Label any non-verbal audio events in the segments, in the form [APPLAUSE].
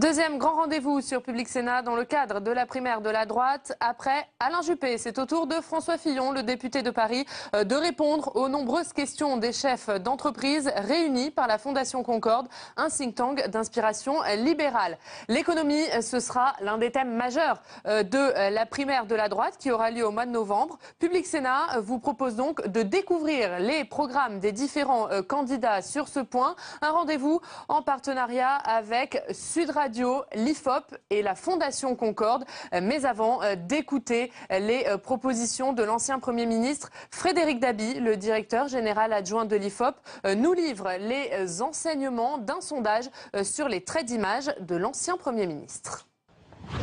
Deuxième grand rendez-vous sur Public Sénat dans le cadre de la primaire de la droite. Après Alain Juppé, c'est au tour de François Fillon, le député de Paris, euh, de répondre aux nombreuses questions des chefs d'entreprise réunis par la Fondation Concorde, un think tank d'inspiration libérale. L'économie, ce sera l'un des thèmes majeurs euh, de euh, la primaire de la droite qui aura lieu au mois de novembre. Public Sénat vous propose donc de découvrir les programmes des différents candidats sur ce point. Un rendez-vous en partenariat avec Sud Radio l'IFOP et la Fondation Concorde. Euh, mais avant euh, d'écouter euh, les propositions de l'ancien Premier ministre, Frédéric Dabi, le directeur général adjoint de l'IFOP, nous livre les enseignements d'un sondage sur les traits d'image de l'ancien Premier ministre.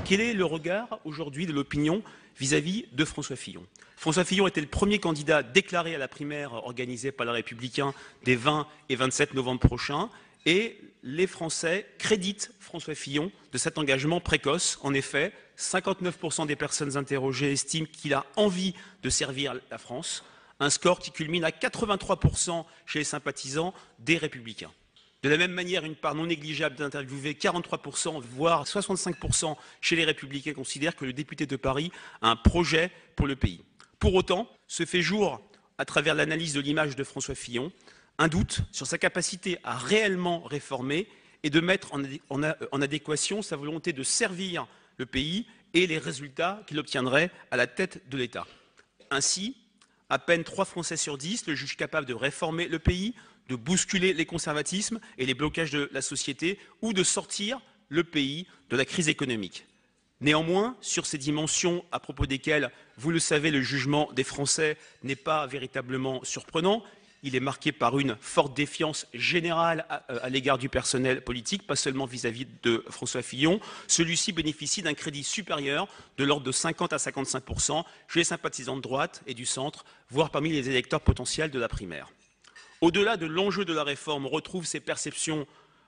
Quel est le regard aujourd'hui de l'opinion vis-à-vis de François Fillon François Fillon était le premier candidat déclaré à la primaire organisée par les Républicains des 20 et 27 novembre prochains. Et les Français créditent François Fillon de cet engagement précoce. En effet, 59% des personnes interrogées estiment qu'il a envie de servir la France, un score qui culmine à 83% chez les sympathisants des Républicains. De la même manière, une part non négligeable d'interviewés, 43%, voire 65% chez les Républicains, considèrent que le député de Paris a un projet pour le pays. Pour autant, ce fait jour, à travers l'analyse de l'image de François Fillon, un doute sur sa capacité à réellement réformer et de mettre en adéquation sa volonté de servir le pays et les résultats qu'il obtiendrait à la tête de l'État. Ainsi, à peine 3 Français sur 10 le jugent capable de réformer le pays, de bousculer les conservatismes et les blocages de la société ou de sortir le pays de la crise économique. Néanmoins, sur ces dimensions à propos desquelles, vous le savez, le jugement des Français n'est pas véritablement surprenant, il est marqué par une forte défiance générale euh, à, l'égard du personnel politique, pas seulement vis-à-vis de François Fillon. Celui-ci bénéficie d'un crédit supérieur de l'ordre de 50 à 55 chez les sympathisants de droite et du centre, voire parmi les électeurs potentiels de la primaire. Au-delà de l'enjeu de la réforme, on retrouve ces perceptions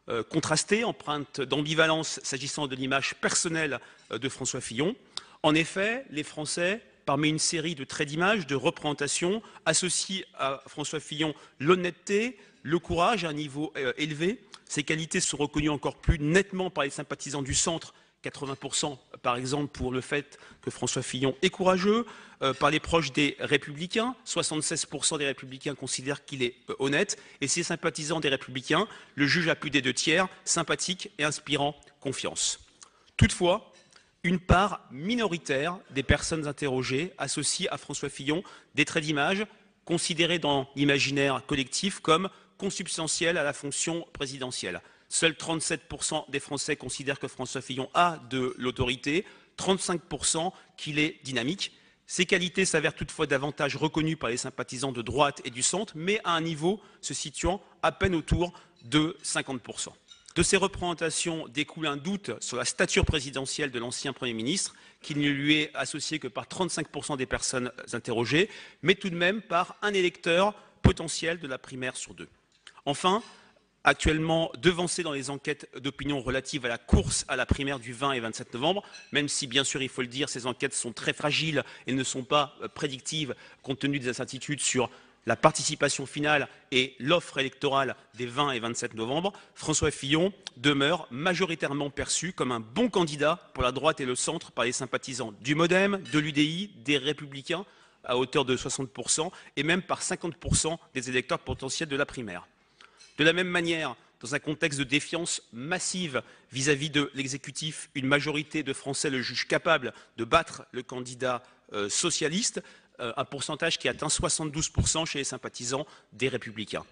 euh, contrastées, empreintes d'ambivalence s'agissant de l'image personnelle euh, de François Fillon. En effet, les Français parmi une série de traits d'image, de représentations, associent à François Fillon l'honnêteté, le courage à un niveau euh, élevé. Ces qualités sont reconnues encore plus nettement par les sympathisants du centre 80% par exemple pour le fait que François Fillon est courageux, euh, par les proches des républicains, 76% des républicains considèrent qu'il est euh, honnête, et ses sympathisants des républicains le juge à plus des deux tiers sympathique et inspirant confiance. Toutefois, une part minoritaire des personnes interrogées associe à François Fillon des traits d'image considérés dans l'imaginaire collectif comme consubstantiels à la fonction présidentielle. Seuls 37% des Français considèrent que François Fillon a de l'autorité, 35% qu'il est dynamique. Ces qualités s'avèrent toutefois davantage reconnues par les sympathisants de droite et du centre, mais à un niveau se situant à peine autour de 50%. De ces représentations découle un doute sur la stature présidentielle de l'ancien Premier ministre, qui ne lui est associé que par 35% des personnes interrogées, mais tout de même par un électeur potentiel de la primaire sur deux. Enfin, actuellement devancé dans les enquêtes d'opinion relatives à la course à la primaire du 20 et 27 novembre, même si, bien sûr, il faut le dire, ces enquêtes sont très fragiles et ne sont pas euh, prédictives compte tenu des incertitudes sur la participation finale et l'offre électorale des 20 et 27 novembre, François Fillon demeure majoritairement perçu comme un bon candidat pour la droite et le centre par les sympathisants du Modem, de l'UDI, des Républicains à hauteur de 60% et même par 50% des électeurs potentiels de la primaire. De la même manière, dans un contexte de défiance massive vis-à-vis de l'exécutif, une majorité de Français le juge capable de battre le candidat euh, socialiste. Euh, un pourcentage qui atteint 72% chez les sympathisants des républicains.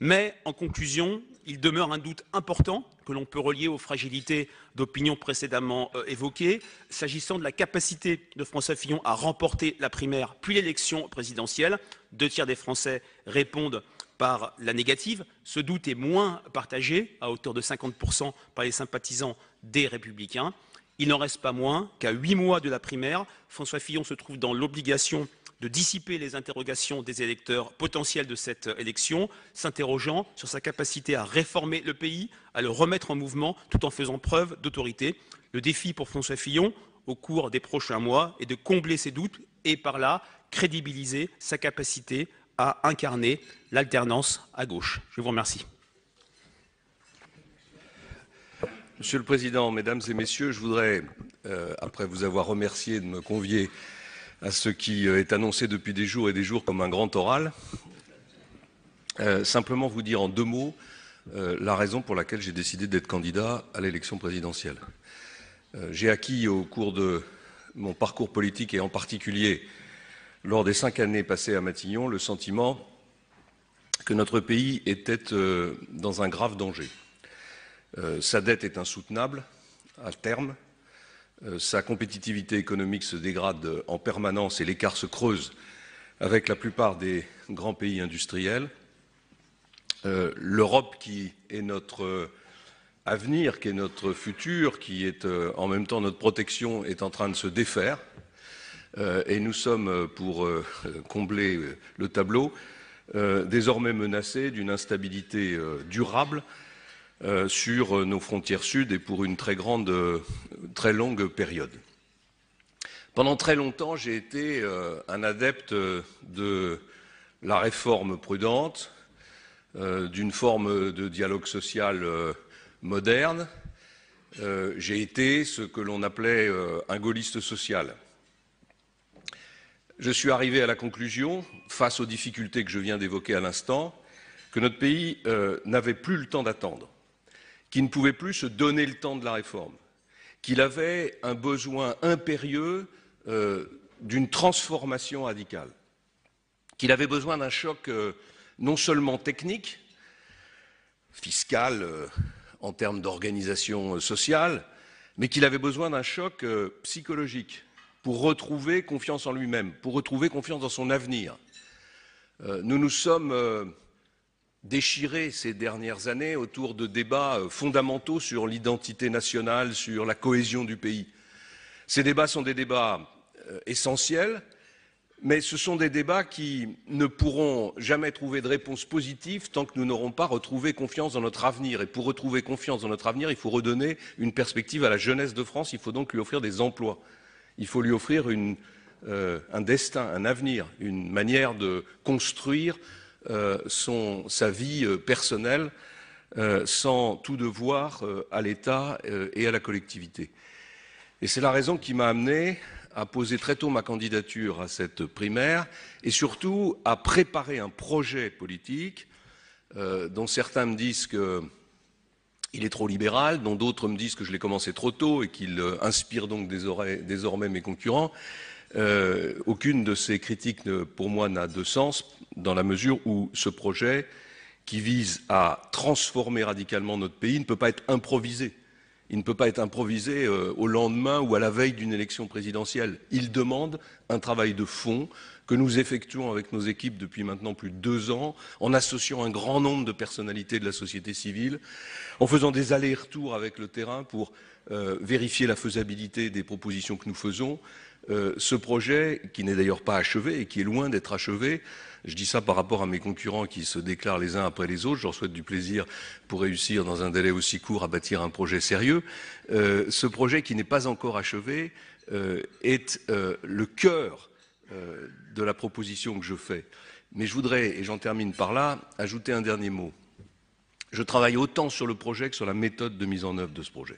Mais en conclusion, il demeure un doute important que l'on peut relier aux fragilités d'opinion précédemment euh, évoquées, s'agissant de la capacité de François Fillon à remporter la primaire puis l'élection présidentielle. Deux tiers des Français répondent par la négative. Ce doute est moins partagé, à hauteur de 50% par les sympathisants des Républicains. Il n'en reste pas moins qu'à huit mois de la primaire, François Fillon se trouve dans l'obligation de dissiper les interrogations des électeurs potentiels de cette euh, élection, s'interrogeant sur sa capacité à réformer le pays, à le remettre en mouvement tout en faisant preuve d'autorité. Le défi pour François Fillon au cours des prochains mois est de combler ses doutes et par là crédibiliser sa capacité à incarner l'alternance à gauche. Je vous remercie. Monsieur le Président, Mesdames et Messieurs, je voudrais, euh, après vous avoir remercié de me convier à ce qui euh, est annoncé depuis des jours et des jours comme un grand oral. Euh, simplement vous dire en deux mots euh, la raison pour laquelle j'ai décidé d'être candidat à l'élection présidentielle. j'ai acquis au cours de mon parcours politique et en particulier lors des cinq années passées à Matignon le sentiment que notre pays était dans un grave danger. sa dette est insoutenable à terme, euh, sa compétitivité économique se dégrade en permanence et l'écart se creuse avec la plupart des grands pays industriels. Euh, L'Europe qui est notre euh, avenir, qui est notre futur, qui est en même temps notre protection, est en train de se défaire. et nous sommes, pour [LAUGHS] combler le tableau, désormais menacés d'une instabilité durable euh, sur euh, nos frontières sud et pour une très grande, euh, très longue période. Pendant très longtemps, j'ai été un adepte de la réforme prudente, d'une forme de dialogue social moderne. j'ai été ce que l'on appelait un gaulliste social. Je suis arrivé à la conclusion, face aux difficultés que je viens d'évoquer à l'instant, que notre pays n'avait plus le temps d'attendre qui ne pouvait plus se donner le temps de la réforme, qu'il avait un besoin impérieux euh, d'une transformation radicale, qu'il avait besoin d'un choc euh, non seulement technique, fiscal, euh, en termes d'organisation sociale, mais qu'il avait besoin d'un choc psychologique pour retrouver confiance en lui-même, pour retrouver confiance dans son avenir. nous nous sommes déchiré ces dernières années autour de débats euh, fondamentaux sur l'identité nationale, sur la cohésion du pays. Ces débats sont des débats euh, essentiels, mais ce sont des débats qui ne pourront jamais trouver de réponse positive tant que nous n'aurons pas retrouvé confiance dans notre avenir. Et pour retrouver confiance dans notre avenir, il faut redonner une perspective à la jeunesse de France, il faut donc lui offrir des emplois, il faut lui offrir euh, un destin, un avenir, une manière de construire euh, son, sa vie euh, personnelle euh, sans tout devoir à l'État et à la collectivité. Et c'est la raison qui m'a amené à poser très tôt ma candidature à cette primaire et surtout à préparer un projet politique dont certains me disent qu'il est trop libéral, dont d'autres me disent que je l'ai commencé trop tôt et qu'il inspire donc désormais mes concurrents. Euh, aucune de ces critiques, pour moi, n'a de sens dans la mesure où ce projet, qui vise à transformer radicalement notre pays, ne peut pas être improvisé. Il ne peut pas être improvisé euh, au lendemain ou à la veille d'une élection présidentielle. Il demande un travail de fond que nous effectuons avec nos équipes depuis maintenant plus de deux ans, en associant un grand nombre de personnalités de la société civile, en faisant des allers-retours avec le terrain pour euh, vérifier la faisabilité des propositions que nous faisons, euh, ce projet, qui n'est d'ailleurs pas achevé et qui est loin d'être achevé, je dis ça par rapport à mes concurrents qui se déclarent les uns après les autres. Je souhaite du plaisir pour réussir dans un délai aussi court à bâtir un projet sérieux. Euh, ce projet qui n'est pas encore achevé euh, est le cœur de la proposition que je fais. Mais je voudrais, et j'en termine par là, ajouter un dernier mot. Je travaille autant sur le projet que sur la méthode de mise en œuvre de ce projet.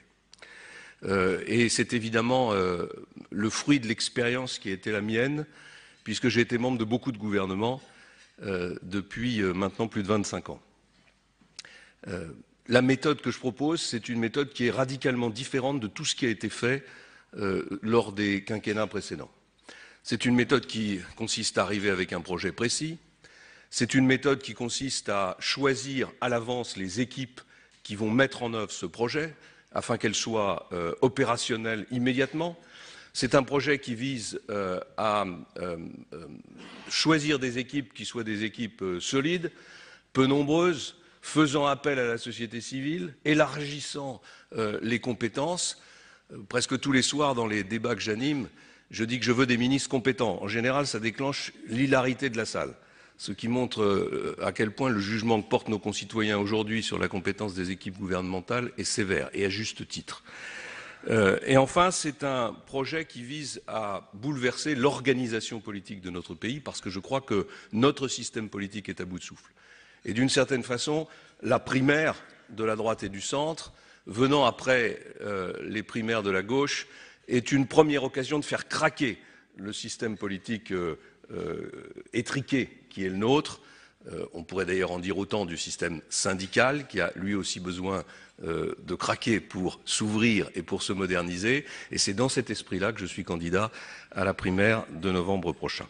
Euh, et c'est évidemment euh, le fruit de l'expérience qui a été la mienne, puisque j'ai été membre de beaucoup de gouvernements euh, depuis maintenant plus de 25 ans. la méthode que je propose, c'est une méthode qui est radicalement différente de tout ce qui a été fait lors des quinquennats précédents. C'est une méthode qui consiste à arriver avec un projet précis. C'est une méthode qui consiste à choisir à l'avance les équipes qui vont mettre en œuvre ce projet, afin qu'elle soit euh, opérationnelle immédiatement. C'est un projet qui vise euh, à euh, choisir des équipes qui soient des équipes solides, peu nombreuses, faisant appel à la société civile, élargissant les compétences. Presque tous les soirs, dans les débats que j'anime, je dis que je veux des ministres compétents. En général, ça déclenche l'hilarité de la salle ce qui montre euh, à quel point le jugement que portent nos concitoyens aujourd'hui sur la compétence des équipes gouvernementales est sévère, et à juste titre. Euh, et enfin, c'est un projet qui vise à bouleverser l'organisation politique de notre pays, parce que je crois que notre système politique est à bout de souffle. Et d'une certaine façon, la primaire de la droite et du centre, venant après euh, les primaires de la gauche, est une première occasion de faire craquer le système politique euh, étriqué qui est le nôtre. Euh, on pourrait d'ailleurs en dire autant du système syndical qui a lui aussi besoin euh, de craquer pour s'ouvrir et pour se moderniser. Et c'est dans cet esprit-là que je suis candidat à la primaire de novembre prochain.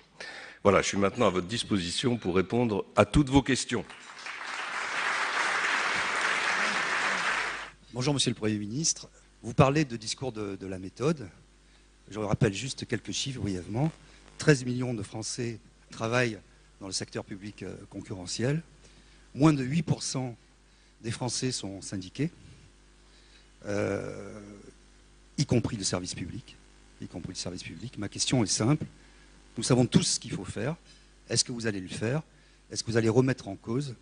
Voilà, je suis maintenant à votre disposition pour répondre à toutes vos questions. Bonjour Monsieur le Premier ministre. Vous parlez de discours de, de la méthode. Je rappelle juste quelques chiffres brièvement. 13 millions de Français travaillent dans le secteur public euh, concurrentiel. Moins de 8% des Français sont syndiqués, euh, y compris le service public. Y compris le service public. Ma question est simple. Nous savons tous ce qu'il faut faire. Est-ce que vous allez le faire Est-ce que vous allez remettre en cause,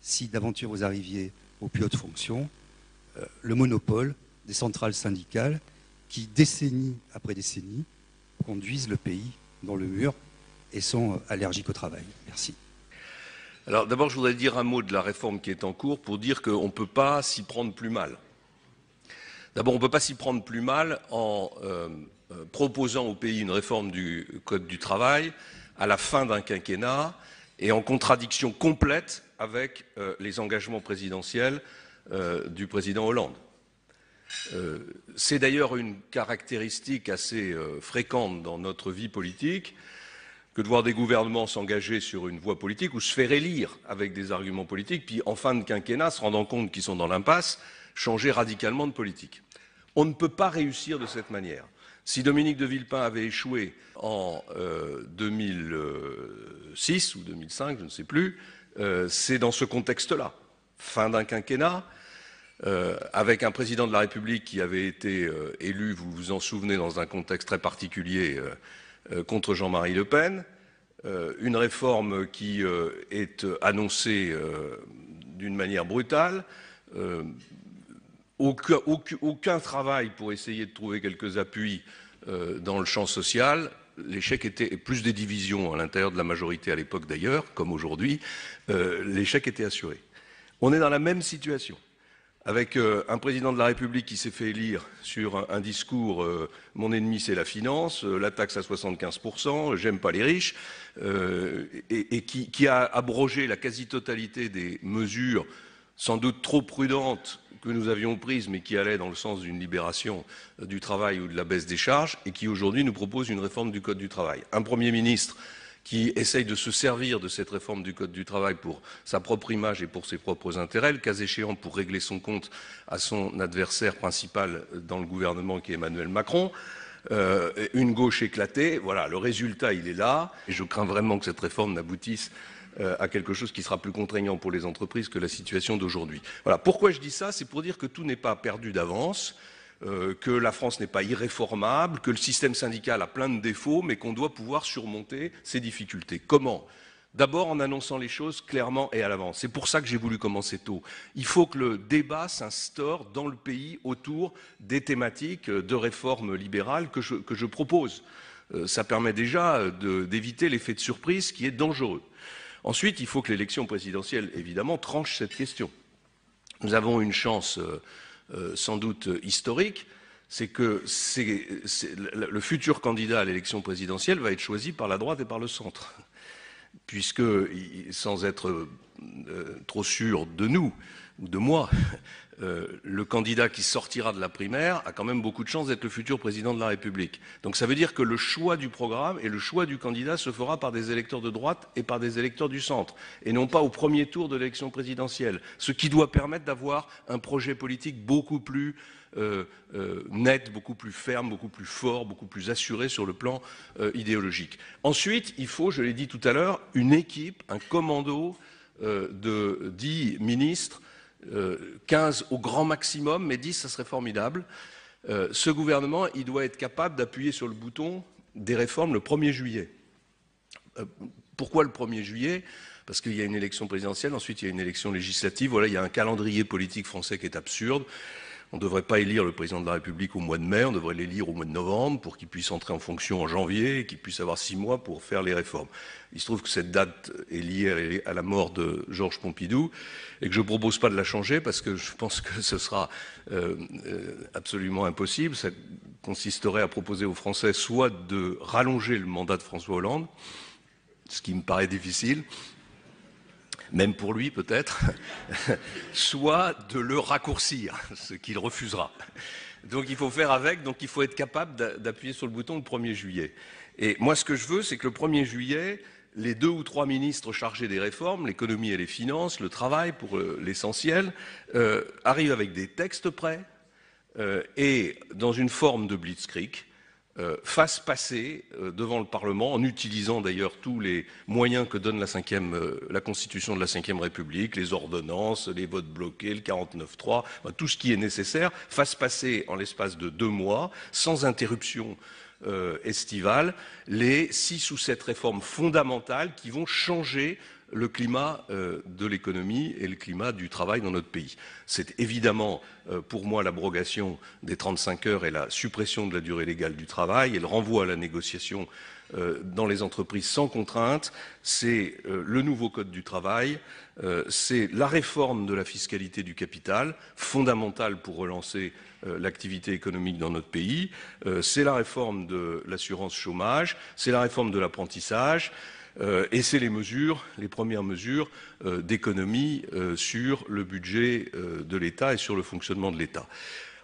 si d'aventure vous arriviez aux plus hautes fonctions, euh, le monopole des centrales syndicales qui, décennie après décennie, conduisent le pays dans le mur et sont allergiques au travail. Merci. Alors d'abord, je voudrais dire un mot de la réforme qui est en cours pour dire qu'on ne peut pas s'y prendre plus mal. D'abord, on ne peut pas s'y prendre plus mal en euh, euh, proposant au pays une réforme du Code du travail à la fin d'un quinquennat et en contradiction complète avec euh, les engagements présidentiels du président Hollande. Euh, c'est d'ailleurs une caractéristique assez euh, fréquente dans notre vie politique que de voir des gouvernements s'engager sur une voie politique ou se faire élire avec des arguments politiques, puis en fin de quinquennat, se rendant compte qu'ils sont dans l'impasse, changer radicalement de politique. On ne peut pas réussir de cette manière. Si Dominique de Villepin avait échoué en 2006 euh, ou 2005, je ne sais plus, c'est dans ce contexte-là. Fin d'un quinquennat, euh, avec un président de la République qui avait été euh, élu, vous vous en souvenez, dans un contexte très particulier euh, contre Jean-Marie Le Pen, une réforme qui est annoncée d'une manière brutale, aucun, travail pour essayer de trouver quelques appuis dans le champ social, l'échec était, plus des divisions à l'intérieur de la majorité à l'époque d'ailleurs, comme aujourd'hui, l'échec était assuré. On est dans la même situation avec euh, un président de la République qui s'est fait élire sur un, discours euh, Mon ennemi c'est la finance, euh, la taxe à 75%, j'aime pas les riches et, qui, qui, a abrogé la quasi-totalité des mesures sans doute trop prudentes que nous avions prises, mais qui allaient dans le sens d'une libération du travail ou de la baisse des charges, et qui aujourd'hui nous propose une réforme du Code du travail. Un Premier ministre qui essaye de se servir de cette réforme du Code du travail pour sa propre image et pour ses propres intérêts, le cas échéant pour régler son compte à son adversaire principal dans le gouvernement qui est Emmanuel Macron. Euh, une gauche éclatée, voilà, le résultat il est là, et je crains vraiment que cette réforme n'aboutisse euh, à quelque chose qui sera plus contraignant pour les entreprises que la situation d'aujourd'hui. Voilà. Pourquoi je dis ça C'est pour dire que tout n'est pas perdu d'avance. Euh, que la France n'est pas irréformable, que le système syndical a plein de défauts, mais qu'on doit pouvoir surmonter ces difficultés. Comment D'abord en annonçant les choses clairement et à l'avance. C'est pour ça que j'ai voulu commencer tôt. Il faut que le débat s'instaure dans le pays autour des thématiques de réforme libérale que je, propose. Euh, ça permet déjà euh, d'éviter l'effet de surprise qui est dangereux. Ensuite, il faut que l'élection présidentielle, évidemment, tranche cette question. Nous avons une chance. Euh, sans doute historique, c'est que le futur candidat à l'élection présidentielle va être choisi par la droite et par le centre, [LAUGHS] puisque sans être euh, trop sûr de nous ou de moi, euh, le candidat qui sortira de la primaire a quand même beaucoup de chances d'être le futur président de la République. Donc ça veut dire que le choix du programme et le choix du candidat se fera par des électeurs de droite et par des électeurs du centre, et non pas au premier tour de l'élection présidentielle, ce qui doit permettre d'avoir un projet politique beaucoup plus euh, euh, net, beaucoup plus ferme, beaucoup plus fort, beaucoup plus assuré sur le plan idéologique. Ensuite, il faut, je l'ai dit tout à l'heure, une équipe, un commando de dix ministres 15 euh, au grand maximum, mais 10, ça serait formidable. Euh, ce gouvernement, il doit être capable d'appuyer sur le bouton des réformes le 1er juillet. Euh, pourquoi le 1er juillet parce qu'il y a une élection présidentielle, ensuite il y a une élection législative, voilà, il y a un calendrier politique français qui est absurde. On ne devrait pas élire le président de la République au mois de mai, on devrait l'élire au mois de novembre pour qu'il puisse entrer en fonction en janvier et qu'il puisse avoir six mois pour faire les réformes. Il se trouve que cette date est liée à la mort de Georges Pompidou et que je ne propose pas de la changer parce que je pense que ce sera euh, euh, absolument impossible. Ça consisterait à proposer aux Français soit de rallonger le mandat de François Hollande, ce qui me paraît difficile, même pour lui peut-être, [LAUGHS] soit de le raccourcir, [LAUGHS] ce qu'il refusera. Donc il faut faire avec, donc il faut être capable d'appuyer sur le bouton le 1er juillet. Et moi ce que je veux, c'est que le 1er juillet, les deux ou trois ministres chargés des réformes, l'économie et les finances, le travail pour euh, l'essentiel, euh, arrivent avec des textes prêts euh, et dans une forme de blitzkrieg, euh, fasse passer euh, devant le Parlement, en utilisant d'ailleurs tous les moyens que donne la, 5 euh, la Constitution de la Ve République, les ordonnances, les votes bloqués, le 49-3, tout ce qui est nécessaire, fasse passer en l'espace de deux mois, sans interruption estivale, les six ou sept réformes fondamentales qui vont changer le climat euh, de l'économie et le climat du travail dans notre pays. C'est évidemment euh, pour moi l'abrogation des 35 heures et la suppression de la durée légale du travail et le renvoi à la négociation euh, dans les entreprises sans contrainte, c'est le nouveau code du travail, c'est la réforme de la fiscalité du capital, fondamentale pour relancer l'activité économique dans notre pays, c'est la réforme de l'assurance chômage, c'est la réforme de l'apprentissage, euh, et c'est les mesures, les premières mesures euh, d'économie euh, sur le budget de l'État et sur le fonctionnement de l'État.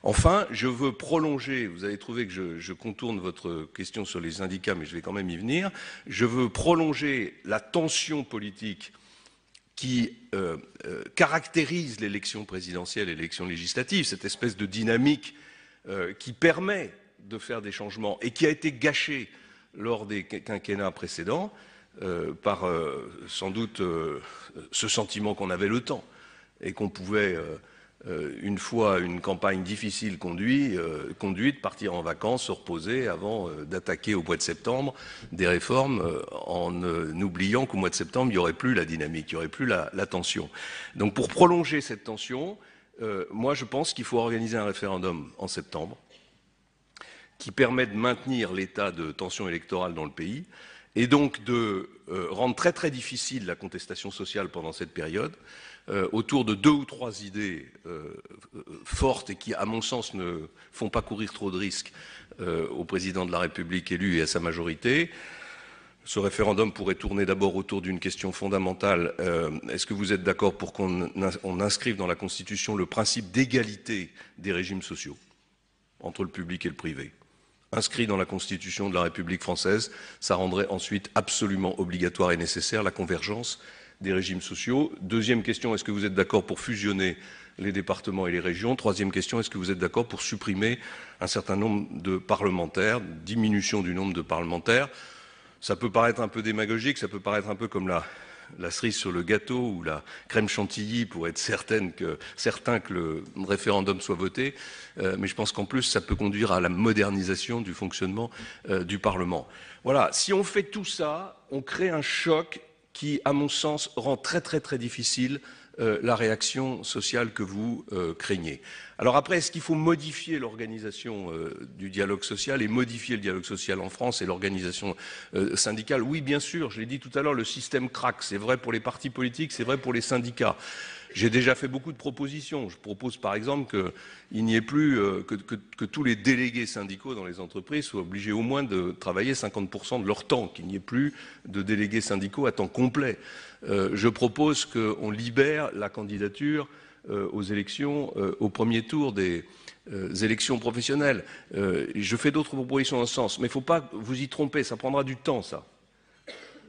Enfin, je veux prolonger, vous avez trouvé que je, contourne votre question sur les syndicats, mais je vais quand même y venir, je veux prolonger la tension politique qui caractérise l'élection présidentielle et l'élection législative, cette espèce de dynamique qui permet de faire des changements et qui a été gâchée lors des quinquennats précédents. Euh, par euh, sans doute euh, ce sentiment qu'on avait le temps et qu'on pouvait, une fois une campagne difficile conduite, partir en vacances, se reposer avant d'attaquer au mois de septembre des réformes en oubliant qu'au mois de septembre, il n'y aurait plus la dynamique, il n'y aurait plus la, la, tension. Donc pour prolonger cette tension, moi je pense qu'il faut organiser un référendum en septembre qui permet de maintenir l'état de tension électorale dans le pays et donc de euh, rendre très très difficile la contestation sociale pendant cette période, euh, autour de deux ou trois idées euh, fortes et qui, à mon sens, ne font pas courir trop de risques au président de la République élu et à sa majorité. Ce référendum pourrait tourner d'abord autour d'une question fondamentale. Est-ce que vous êtes d'accord pour qu'on inscrive dans la Constitution le principe d'égalité des régimes sociaux entre le public et le privé inscrit dans la Constitution de la République française, ça rendrait ensuite absolument obligatoire et nécessaire la convergence des régimes sociaux. Deuxième question, est-ce que vous êtes d'accord pour fusionner les départements et les régions Troisième question, est-ce que vous êtes d'accord pour supprimer un certain nombre de parlementaires, diminution du nombre de parlementaires Ça peut paraître un peu démagogique, ça peut paraître un peu comme la la cerise sur le gâteau ou la crème chantilly pour être certaine que, certain que le référendum soit voté, euh, mais je pense qu'en plus, ça peut conduire à la modernisation du fonctionnement euh, du Parlement. Voilà, si on fait tout ça, on crée un choc qui, à mon sens, rend très très très difficile euh, la réaction sociale que vous euh, craignez. Alors après, est-ce qu'il faut modifier l'organisation euh, du dialogue social et modifier le dialogue social en France et l'organisation syndicale Oui, bien sûr, je l'ai dit tout à l'heure, le système craque, c'est vrai pour les partis politiques, c'est vrai pour les syndicats. J'ai déjà fait beaucoup de propositions. Je propose par exemple qu'il n'y ait plus euh, que, tous les délégués syndicaux dans les entreprises soient obligés au moins de travailler 50% de leur temps, qu'il n'y ait plus de délégués syndicaux à temps complet. Euh, je propose qu'on libère la candidature euh, aux élections au premier tour des, élections professionnelles. je fais d'autres propositions dans ce sens, mais il ne faut pas vous y tromper, ça prendra du temps, ça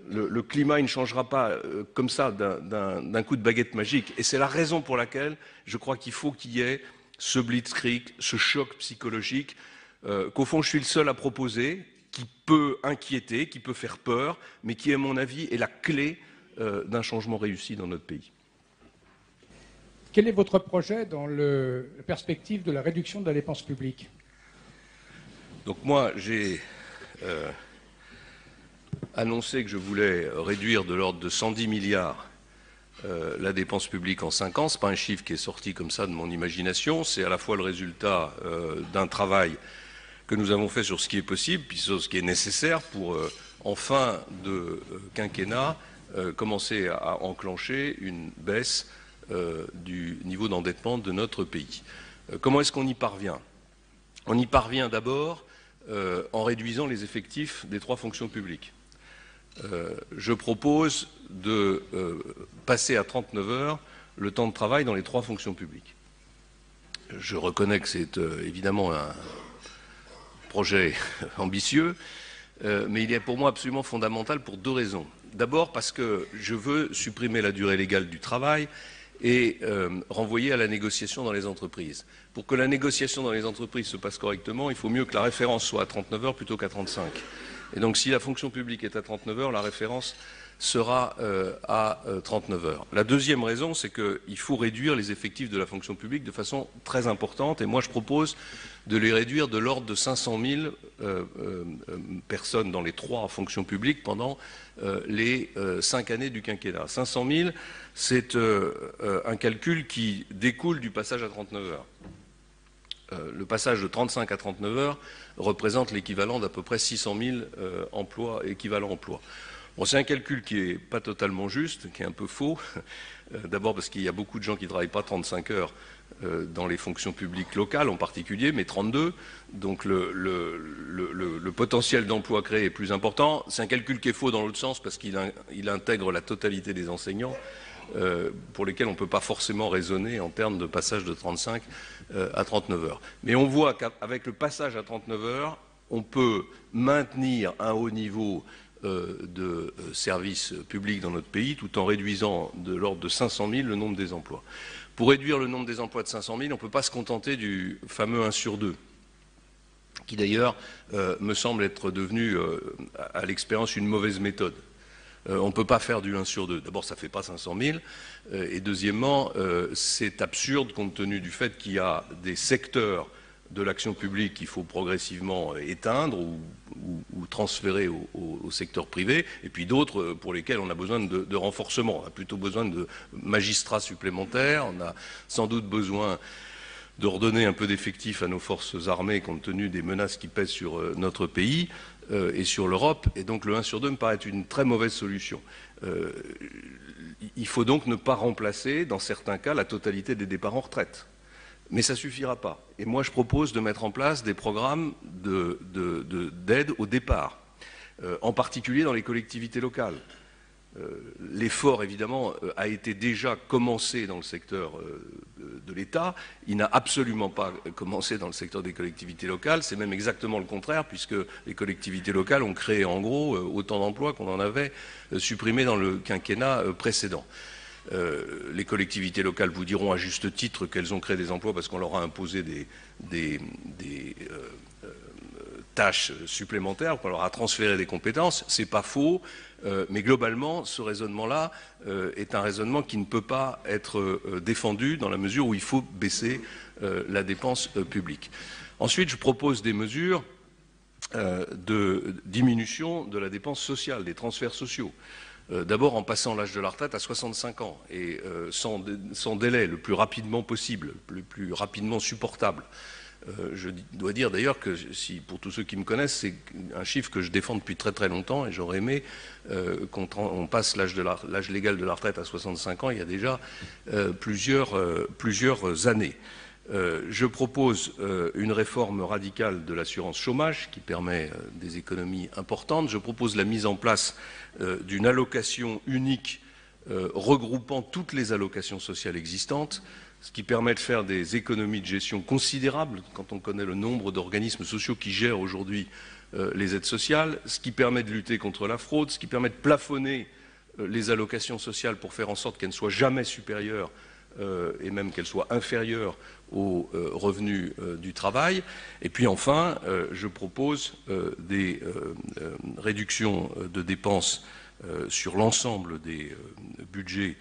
le, climat ne changera pas euh, comme ça d'un coup de baguette magique. Et c'est la raison pour laquelle je crois qu'il faut qu'il y ait ce blitzkrieg, ce choc psychologique, euh, qu'au fond je suis le seul à proposer, qui peut inquiéter, qui peut faire peur, mais qui, à mon avis, est la clé euh, d'un changement réussi dans notre pays. Quel est votre projet dans le, la perspective de la réduction de la dépense publique Donc moi, j'ai Annoncer que je voulais réduire de l'ordre de 110 milliards euh, la dépense publique en 5 ans. Ce n'est pas un chiffre qui est sorti comme ça de mon imagination. C'est à la fois le résultat euh, d'un travail que nous avons fait sur ce qui est possible, puis sur ce qui est nécessaire pour, euh, en fin de quinquennat, commencer à enclencher une baisse du niveau d'endettement de notre pays. comment est-ce qu'on y parvient On y parvient d'abord en réduisant les effectifs des trois fonctions publiques. Euh, je propose de euh, passer à 39 heures le temps de travail dans les trois fonctions publiques. Je reconnais que c'est euh, évidemment un projet [LAUGHS] ambitieux, mais il est pour moi absolument fondamental pour deux raisons. D'abord parce que je veux supprimer la durée légale du travail et renvoyer à la négociation dans les entreprises. Pour que la négociation dans les entreprises se passe correctement, il faut mieux que la référence soit à 39 heures plutôt qu'à 35. Et donc si la fonction publique est à 39 heures, la référence sera euh, à 39 euh, heures. La deuxième raison, c'est qu'il faut réduire les effectifs de la fonction publique de façon très importante. Et moi, je propose de les réduire de l'ordre de 500 000 euh, personnes dans les trois fonctions publiques pendant les cinq années du quinquennat. 500 000, c'est un calcul qui découle du passage à 39 heures. le passage de 35 à 39 heures représente l'équivalent d'à peu près 600 000 euh, emplois, équivalents emplois. c'est un calcul qui n'est pas totalement juste, qui est un peu faux. Euh, d'abord parce qu'il y a beaucoup de gens qui ne travaillent pas 35 heures euh, dans les fonctions publiques locales en particulier, mais 32. Donc le potentiel d'emploi créé est plus important. C'est un calcul qui est faux dans l'autre sens parce qu'il intègre la totalité des enseignants. Euh, pour lesquels on ne peut pas forcément raisonner en termes de passage de 35 cinq euh, à 39 heures. Mais on voit qu'avec le passage à 39 heures, on peut maintenir un haut niveau euh, de services publics dans notre pays tout en réduisant de l'ordre de 500 000 le nombre des emplois. Pour réduire le nombre des emplois de 500 000, on ne peut pas se contenter du fameux 1 sur 2 qui d'ailleurs me semble être devenu à l'expérience une mauvaise méthode. Euh, on ne peut pas faire du 1 sur 2. D'abord, ça ne fait pas 500 000. Euh, et deuxièmement, euh, c'est absurde compte tenu du fait qu'il y a des secteurs de l'action publique qu'il faut progressivement éteindre ou, transférer au, secteur privé, et puis d'autres pour lesquels on a besoin de, de, renforcement. On a plutôt besoin de magistrats supplémentaires, on a sans doute besoin de redonner un peu d'effectifs à nos forces armées compte tenu des menaces qui pèsent sur notre pays. Euh, et sur l'Europe. Et donc le 1 sur 2 me paraît une très mauvaise solution. Euh, il faut donc ne pas remplacer, dans certains cas, la totalité des départs en retraite. Mais ça ne suffira pas. Et moi, je propose de mettre en place des programmes d'aide au départ, euh, en particulier dans les collectivités locales. Euh, l'effort, évidemment, euh, a été déjà commencé dans le secteur euh, de l'État. Il n'a absolument pas commencé dans le secteur des collectivités locales. C'est même exactement le contraire, puisque les collectivités locales ont créé, en gros, autant d'emplois qu'on en avait supprimés dans le quinquennat précédent. les collectivités locales vous diront à juste titre qu'elles ont créé des emplois parce qu'on leur a imposé des, tâches supplémentaires, qu'on leur a transféré des compétences. C'est pas faux. Euh, mais globalement, ce raisonnement-là euh, est un raisonnement qui ne peut pas être euh, défendu dans la mesure où il faut baisser la dépense publique. Ensuite, je propose des mesures de diminution de la dépense sociale, des transferts sociaux d'abord en passant l'âge de la retraite à 65 ans et sans, délai, le plus rapidement possible, le plus rapidement supportable. Euh, je dois dire d'ailleurs que si, pour tous ceux qui me connaissent, c'est un chiffre que je défends depuis très très longtemps et j'aurais aimé euh, qu'on passe l'âge légal de la retraite à 65 ans il y a déjà euh, plusieurs, années. je propose une réforme radicale de l'assurance chômage qui permet des économies importantes. Je propose la mise en place d'une allocation unique regroupant toutes les allocations sociales existantes ce qui permet de faire des économies de gestion considérables quand on connaît le nombre d'organismes sociaux qui gèrent aujourd'hui euh, les aides sociales, ce qui permet de lutter contre la fraude, ce qui permet de plafonner euh, les allocations sociales pour faire en sorte qu'elles ne soient jamais supérieures euh, et même qu'elles soient inférieures aux revenus du travail. Et puis enfin, je propose des réductions de dépenses sur l'ensemble des budgets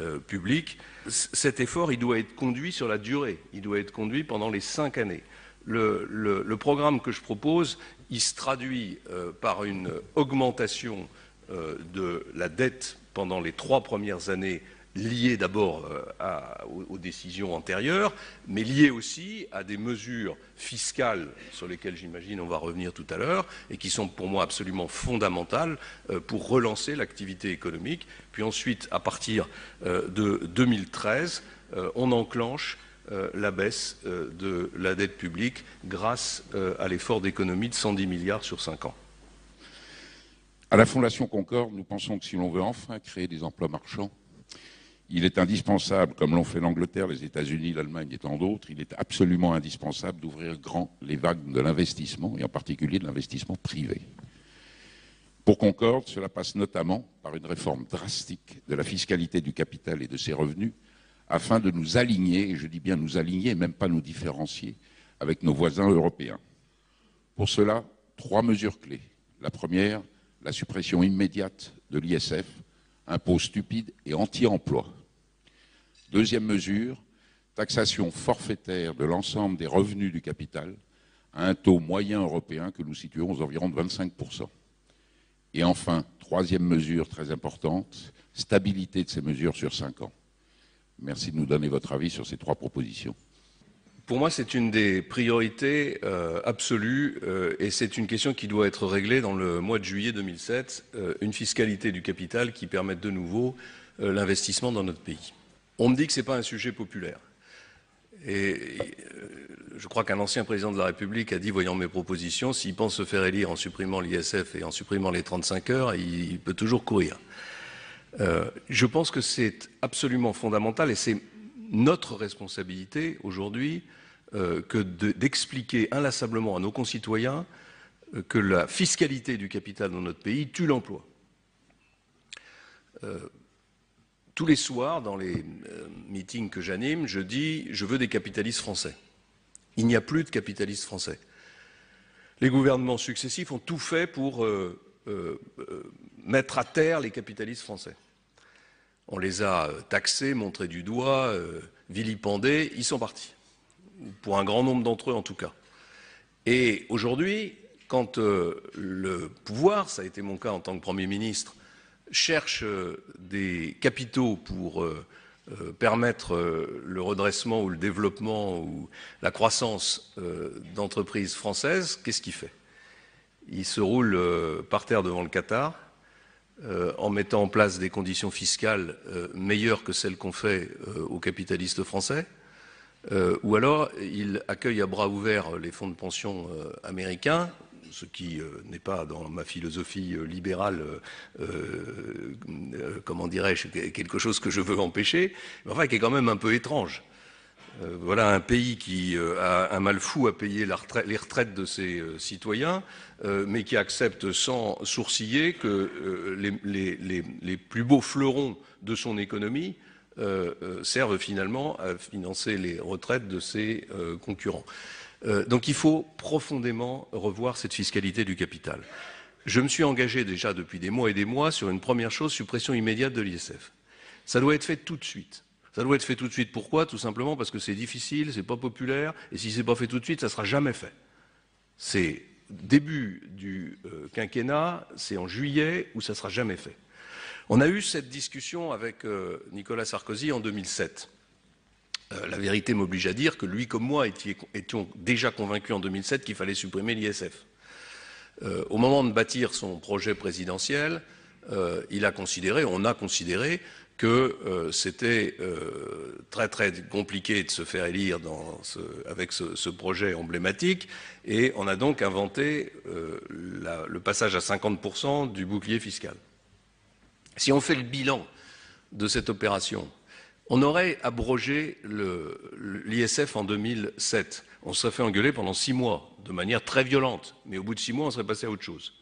euh, public. cet effort, il doit être conduit sur la durée, il doit être conduit pendant les cinq années. Le, programme que je propose, il se traduit euh, par une augmentation euh, de la dette pendant les trois premières années liées d'abord euh, aux, décisions antérieures, mais liées aussi à des mesures fiscales sur lesquelles j'imagine on va revenir tout à l'heure, et qui sont pour moi absolument fondamentales euh, pour relancer l'activité économique. Puis ensuite, à partir euh, de 2013, on enclenche la baisse de la dette publique grâce à l'effort d'économie de 110 milliards sur 5 ans. À la Fondation Concorde, nous pensons que si l'on veut enfin créer des emplois marchands, il est indispensable, comme l'ont fait l'Angleterre, les États-Unis, l'Allemagne et tant d'autres, il est absolument indispensable d'ouvrir grand les vagues de l'investissement, et en particulier de l'investissement privé. Pour Concorde, cela passe notamment par une réforme drastique de la fiscalité du capital et de ses revenus, afin de nous aligner, et je dis bien nous aligner, même pas nous différencier, avec nos voisins européens. Pour cela, trois mesures clés. La première, la suppression immédiate de l'ISF, impôt stupide et anti-emploi. Deuxième mesure, taxation forfaitaire de l'ensemble des revenus du capital à un taux moyen européen que nous situons aux environs de 25%. Et enfin, troisième mesure très importante, stabilité de ces mesures sur cinq ans. Merci de nous donner votre avis sur ces trois propositions. Pour moi, c'est une des priorités euh, absolues euh, et c'est une question qui doit être réglée dans le mois de juillet 2007, euh, une fiscalité du capital qui permette de nouveau l'investissement dans notre pays. On me dit que ce n'est pas un sujet populaire. Et je crois qu'un ancien président de la République a dit, voyant mes propositions, s'il pense se faire élire en supprimant l'ISF et en supprimant les 35 heures, il peut toujours courir. je pense que c'est absolument fondamental et c'est notre responsabilité aujourd'hui euh, que d'expliquer inlassablement à nos concitoyens euh, que la fiscalité du capital dans notre pays tue l'emploi. Euh, tous les soirs, dans les meetings que j'anime, je dis je veux des capitalistes français. Il n'y a plus de capitalistes français. Les gouvernements successifs ont tout fait pour mettre à terre les capitalistes français. On les a euh, taxés, montrés du doigt, euh, vilipendés, ils sont partis. Pour un grand nombre d'entre eux en tout cas. Et aujourd'hui, quand euh, le pouvoir, ça a été mon cas en tant que Premier ministre, cherche des capitaux pour permettre le redressement ou le développement ou la croissance d'entreprises françaises, qu'est-ce qu'il fait Il se roule par terre devant le Qatar, euh, en mettant en place des conditions fiscales euh, meilleures que celles qu'on fait euh, aux capitalistes français, ou alors il accueille à bras ouverts les fonds de pension américains, ce qui n'est pas dans ma philosophie libérale, comment dirais-je, quelque chose que je veux empêcher, mais enfin qui est quand même un peu étrange. Euh, voilà un pays qui euh, a un mal fou à payer les retraites de ses euh, citoyens, mais qui accepte sans sourciller que les, les, plus beaux fleurons de son économie servent finalement à financer les retraites de ses concurrents. donc il faut profondément revoir cette fiscalité du capital. Je me suis engagé déjà depuis des mois et des mois sur une première chose, suppression immédiate de l'ISF. Ça doit être fait tout de suite. Ça doit être fait tout de suite. Pourquoi Tout simplement parce que c'est difficile, c'est pas populaire, et si c'est pas fait tout de suite, ça sera jamais fait. C'est début du euh, quinquennat, c'est en juillet où ça sera jamais fait. On a eu cette discussion avec euh, Nicolas Sarkozy en 2007. Euh, la vérité m'oblige à dire que lui comme moi étions, étions déjà convaincus en 2007 qu'il fallait supprimer l'ISF. au moment de bâtir son projet présidentiel, il a considéré, on a considéré que euh, c'était euh, très très compliqué de se faire élire dans ce, avec ce, ce, projet emblématique, et on a donc inventé euh, la, le passage à 50% du bouclier fiscal. Si on fait le bilan de cette opération, on aurait abrogé l'ISF en 2007. On serait fait engueuler pendant six mois, de manière très violente, mais au bout de six mois, on serait passé à autre chose.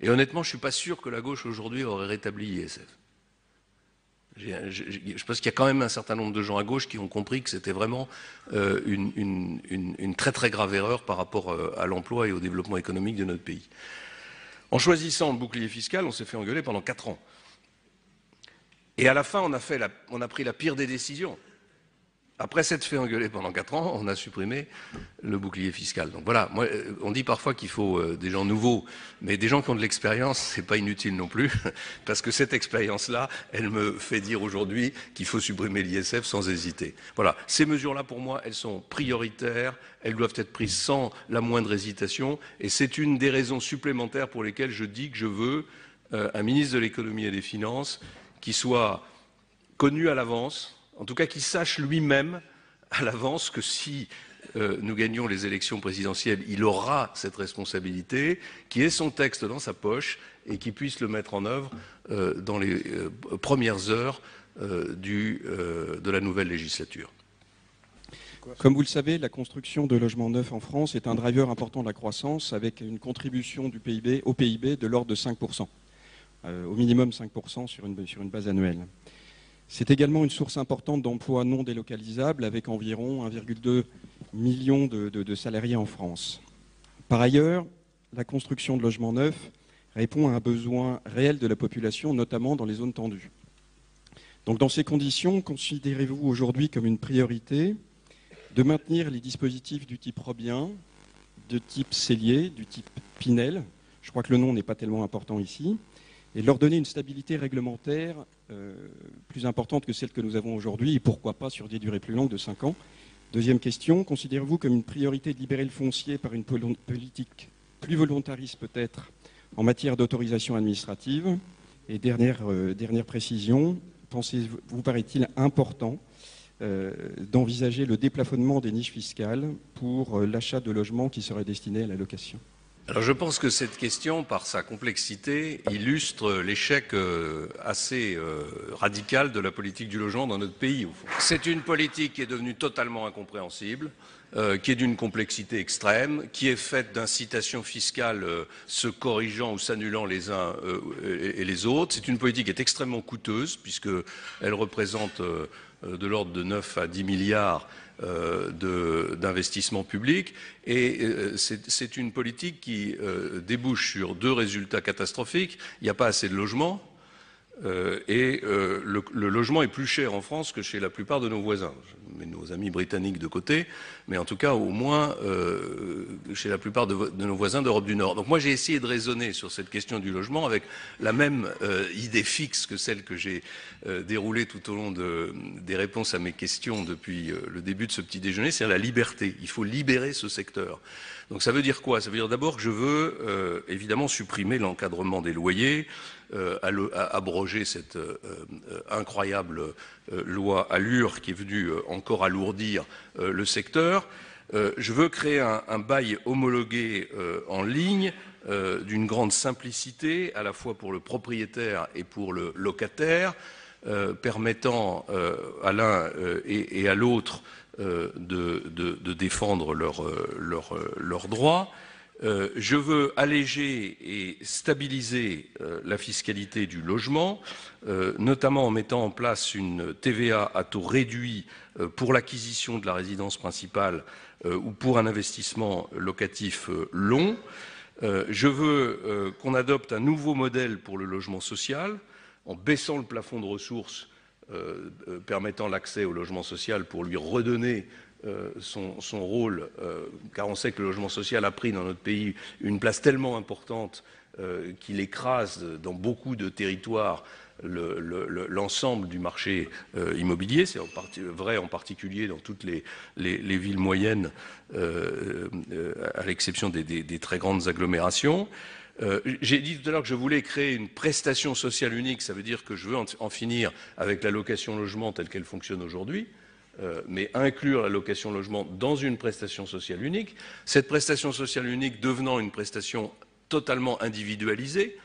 Et honnêtement, je ne suis pas sûr que la gauche aujourd'hui aurait rétabli l'ISF. Je, pense qu'il y a quand même un certain nombre de gens à gauche qui ont compris que c'était vraiment euh, une, très très grave erreur par rapport euh, à l'emploi et au développement économique de notre pays. En choisissant le bouclier fiscal, on s'est fait engueuler pendant quatre ans. Et à la fin, on a pris la pire des décisions. Après s'être fait engueuler pendant 4 ans, on a supprimé le bouclier fiscal. Donc voilà, euh, on dit parfois qu'il faut euh, des gens nouveaux, mais des gens qui ont de l'expérience, [LAUGHS] c'est pas inutile non plus, [LAUGHS] parce que cette expérience-là, elle me fait dire aujourd'hui qu'il faut supprimer l'ISF sans hésiter. Voilà, ces mesures-là, pour moi, elles sont prioritaires, elles doivent être prises sans la moindre hésitation, et c'est une des raisons supplémentaires pour lesquelles je dis que je veux euh, un ministre de l'économie et des finances qui soit connu à l'avance, en tout cas qu'il sache lui-même à l'avance que si euh, nous gagnons les élections présidentielles, il aura cette responsabilité, qui ait son texte dans sa poche et qui puisse le mettre en œuvre euh, dans les euh, premières heures de la nouvelle législature. Comme vous le savez, la construction de logements neufs en France est un driver important de la croissance avec une contribution du PIB, au PIB de l'ordre de 5%, au minimum 5% sur une base annuelle. C'est également une source importante d'emplois non délocalisables avec environ 1,2 million de, salariés en France. Par ailleurs, la construction de logements neufs répond à un besoin réel de la population, notamment dans les zones tendues. Donc dans ces conditions, considérez-vous aujourd'hui comme une priorité de maintenir les dispositifs du type Robien, de type Cellier, du type Pinel, je crois que le nom n'est pas tellement important ici, et leur donner une stabilité réglementaire euh, plus importante que celle que nous avons aujourd'hui, et pourquoi pas sur des durées plus longues de 5 ans. Deuxième question, considérez-vous comme une priorité de libérer le foncier par une politique plus volontariste peut-être en matière d'autorisation administrative Et dernière, euh, dernière précision, pensez-vous, paraît-il, important euh, d'envisager le déplafonnement des niches fiscales pour l'achat de logements qui seraient destinés à la location je pense que cette question, par sa complexité, illustre l'échec euh, assez euh, radical de la politique du logement dans notre pays. C'est une politique qui est devenue totalement incompréhensible, euh, qui est d'une complexité extrême, qui est faite d'incitations fiscales se corrigeant ou s'annulant les uns et les autres. C'est une politique qui est extrêmement coûteuse, puisqu'elle représente de l'ordre de 9 à 10 milliards euh, d'investissement public. Et euh, c'est une politique qui euh, débouche sur deux résultats catastrophiques. Il n'y a pas assez de logements euh, et euh, le, logement est plus cher en France que chez la plupart de nos voisins. Je mets nos amis britanniques de côté, mais en tout cas, au moins, euh, chez la plupart de, nos voisins d'Europe du Nord. Donc moi, j'ai essayé de raisonner sur cette question du logement avec la même idée fixe que celle que j'ai déroulée tout au long des réponses à mes questions depuis le début de ce petit déjeuner, cest à la liberté. Il faut libérer ce secteur. Donc ça veut dire quoi Ça veut dire d'abord que je veux euh, évidemment supprimer l'encadrement des loyers, euh, abroger cette euh, incroyable loi Allure qui est venue encore alourdir le secteur. je veux créer un, bail homologué en ligne d'une grande simplicité, à la fois pour le propriétaire et pour le locataire, permettant à l'un et, et, à l'autre euh, de, défendre euh, euh, leurs droits. je veux alléger et stabiliser la fiscalité du logement, notamment en mettant en place une TVA à taux réduit pour l'acquisition de la résidence principale ou pour un investissement locatif long. je veux qu'on adopte un nouveau modèle pour le logement social en baissant le plafond de ressources euh, euh, permettant l'accès au logement social pour lui redonner euh, son, rôle, car on sait que le logement social a pris dans notre pays une place tellement importante qu'il écrase dans beaucoup de territoires l'ensemble du marché immobilier. C'est vrai en particulier dans toutes les, villes moyennes, à l'exception des, très grandes agglomérations. Euh, j'ai dit tout à l'heure que je voulais créer une prestation sociale unique, ça veut dire que je veux en finir avec la location logement telle qu'elle fonctionne aujourd'hui, euh, mais inclure la location logement dans une prestation sociale unique, cette prestation sociale unique devenant une prestation totalement individualisée,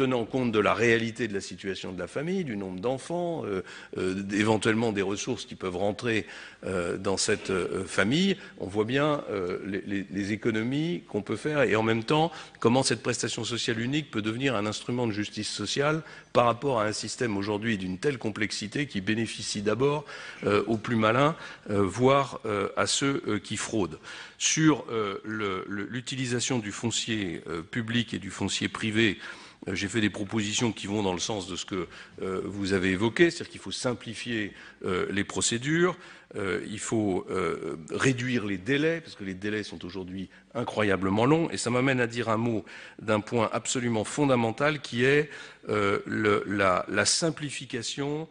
tenant compte de la réalité de la situation de la famille, du nombre d'enfants, euh, euh, éventuellement des ressources qui peuvent rentrer euh, dans cette famille, on voit bien les, économies qu'on peut faire et en même temps comment cette prestation sociale unique peut devenir un instrument de justice sociale par rapport à un système aujourd'hui d'une telle complexité qui bénéficie d'abord aux plus malins, voire à ceux qui fraudent. Sur l'utilisation du foncier public et du foncier privé, euh, j'ai fait des propositions qui vont dans le sens de ce que euh, vous avez évoqué, c'est-à-dire qu'il faut simplifier euh, les procédures, il faut réduire les délais, parce que les délais sont aujourd'hui incroyablement longs, et ça m'amène à dire un mot d'un point absolument fondamental qui est la, simplification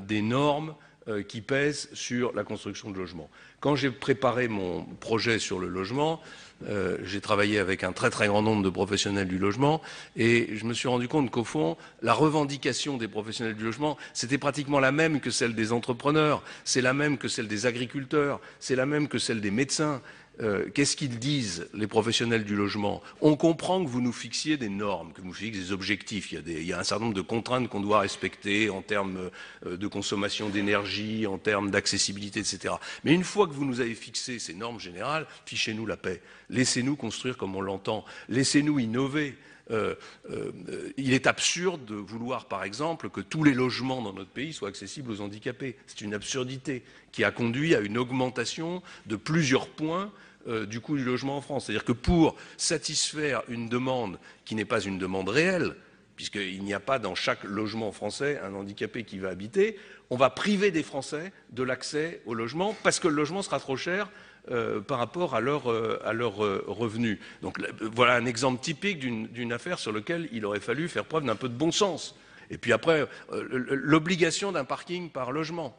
des normes euh, qui pèsent sur la construction de logements. Quand j'ai préparé mon projet sur le logement, euh, j'ai travaillé avec un très très grand nombre de professionnels du logement et je me suis rendu compte qu'au fond, la revendication des professionnels du logement, c'était pratiquement la même que celle des entrepreneurs, c'est la même que celle des agriculteurs, c'est la même que celle des médecins. Euh, qu'est-ce qu'ils disent, les professionnels du logement On comprend que vous nous fixiez des normes, que vous fixiez des objectifs. Il y a, il y a un certain nombre de contraintes qu'on doit respecter en termes euh, de consommation d'énergie, en termes d'accessibilité, etc. Mais une fois que vous nous avez fixé ces normes générales, fichez-nous la paix. Laissez-nous construire comme on l'entend. Laissez-nous innover. Euh, euh, il est absurde de vouloir, par exemple, que tous les logements dans notre pays soient accessibles aux handicapés. C'est une absurdité qui a conduit à une augmentation de plusieurs points euh, du coût du logement en France. C'est-à-dire que pour satisfaire une demande qui n'est pas une demande réelle, puisqu'il n'y a pas dans chaque logement français un handicapé qui va habiter, on va priver des Français de l'accès au logement parce que le logement sera trop cher euh, par rapport à leurs leur, euh, euh, revenu. revenus. Donc voilà un exemple typique d'une affaire sur laquelle il aurait fallu faire preuve d'un peu de bon sens. Et puis après, l'obligation d'un parking par logement.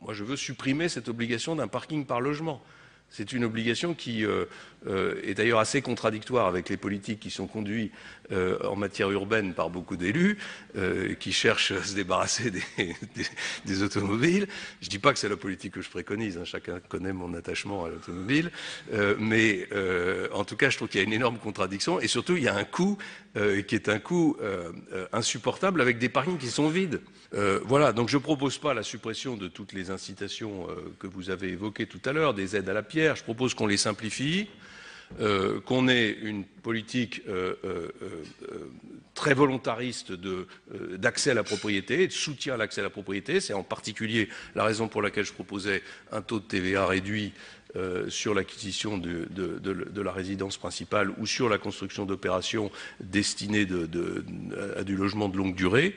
Moi, je veux supprimer cette obligation d'un parking par logement. C'est une obligation qui, euh, est d'ailleurs assez contradictoire avec les politiques qui sont conduites euh, en matière urbaine par beaucoup d'élus euh, qui cherchent à se débarrasser des, automobiles. Je ne dis pas que c'est la politique que je préconise, hein, chacun connaît mon attachement à l'automobile, mais en tout cas, je trouve qu'il y a une énorme contradiction et surtout, il y a un coût qui est un coût insupportable avec des parkings qui sont vides. voilà, donc je ne propose pas la suppression de toutes les incitations que vous avez évoquées tout à l'heure, des aides à la pierre, je propose qu'on les simplifie, euh, qu'on ait une politique euh, euh, très volontariste d'accès à la propriété, de soutien à l'accès à la propriété. C'est en particulier la raison pour laquelle je proposais un taux de TVA réduit sur l'acquisition de, la résidence principale ou sur la construction d'opérations destinées à du logement de longue durée,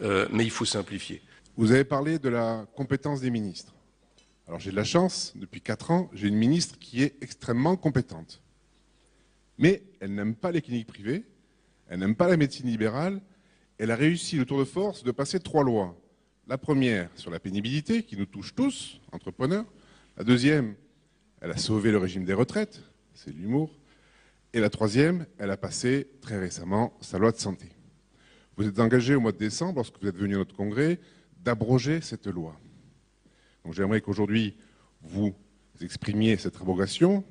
mais il faut simplifier. Vous avez parlé de la compétence des ministres. Alors j'ai de la chance, depuis 4 ans, j'ai une ministre qui est extrêmement compétente. Mais elle n'aime pas les cliniques privées, elle n'aime pas la médecine libérale. Elle a réussi le tour de force de passer trois lois. La première sur la pénibilité, qui nous touche tous, entrepreneurs. La deuxième, elle a sauvé le régime des retraites, c'est l'humour. Et la troisième, elle a passé très récemment sa loi de santé. Vous êtes engagé au mois de décembre, lorsque vous êtes venu à notre congrès, d'abroger cette loi. Donc j'aimerais qu'aujourd'hui, vous exprimiez cette abrogation,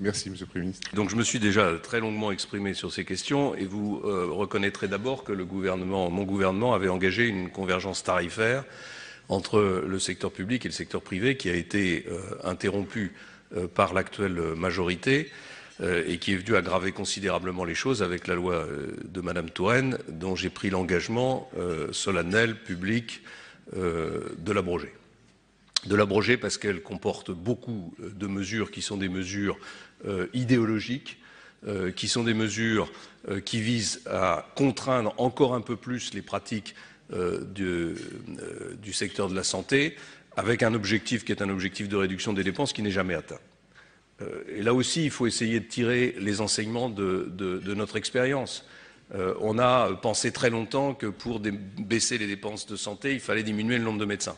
Merci, Monsieur le Premier ministre. Donc, je me suis déjà très longuement exprimé sur ces questions et vous euh, reconnaîtrez d'abord que le gouvernement, mon gouvernement, avait engagé une convergence tarifaire entre le secteur public et le secteur privé qui a été euh, interrompue euh, par l'actuelle majorité et qui est venue aggraver considérablement les choses avec la loi de Madame Touraine, dont j'ai pris l'engagement solennel, public, de l'abroger de l'abroger parce qu'elle comporte beaucoup de mesures qui sont des mesures euh, idéologiques, euh, qui sont des mesures euh, qui visent à contraindre encore un peu plus les pratiques du, secteur de la santé, avec un objectif qui est un objectif de réduction des dépenses qui n'est jamais atteint. Et là aussi, il faut essayer de tirer les enseignements de, notre expérience. on a pensé très longtemps que pour baisser les dépenses de santé, il fallait diminuer le nombre de médecins.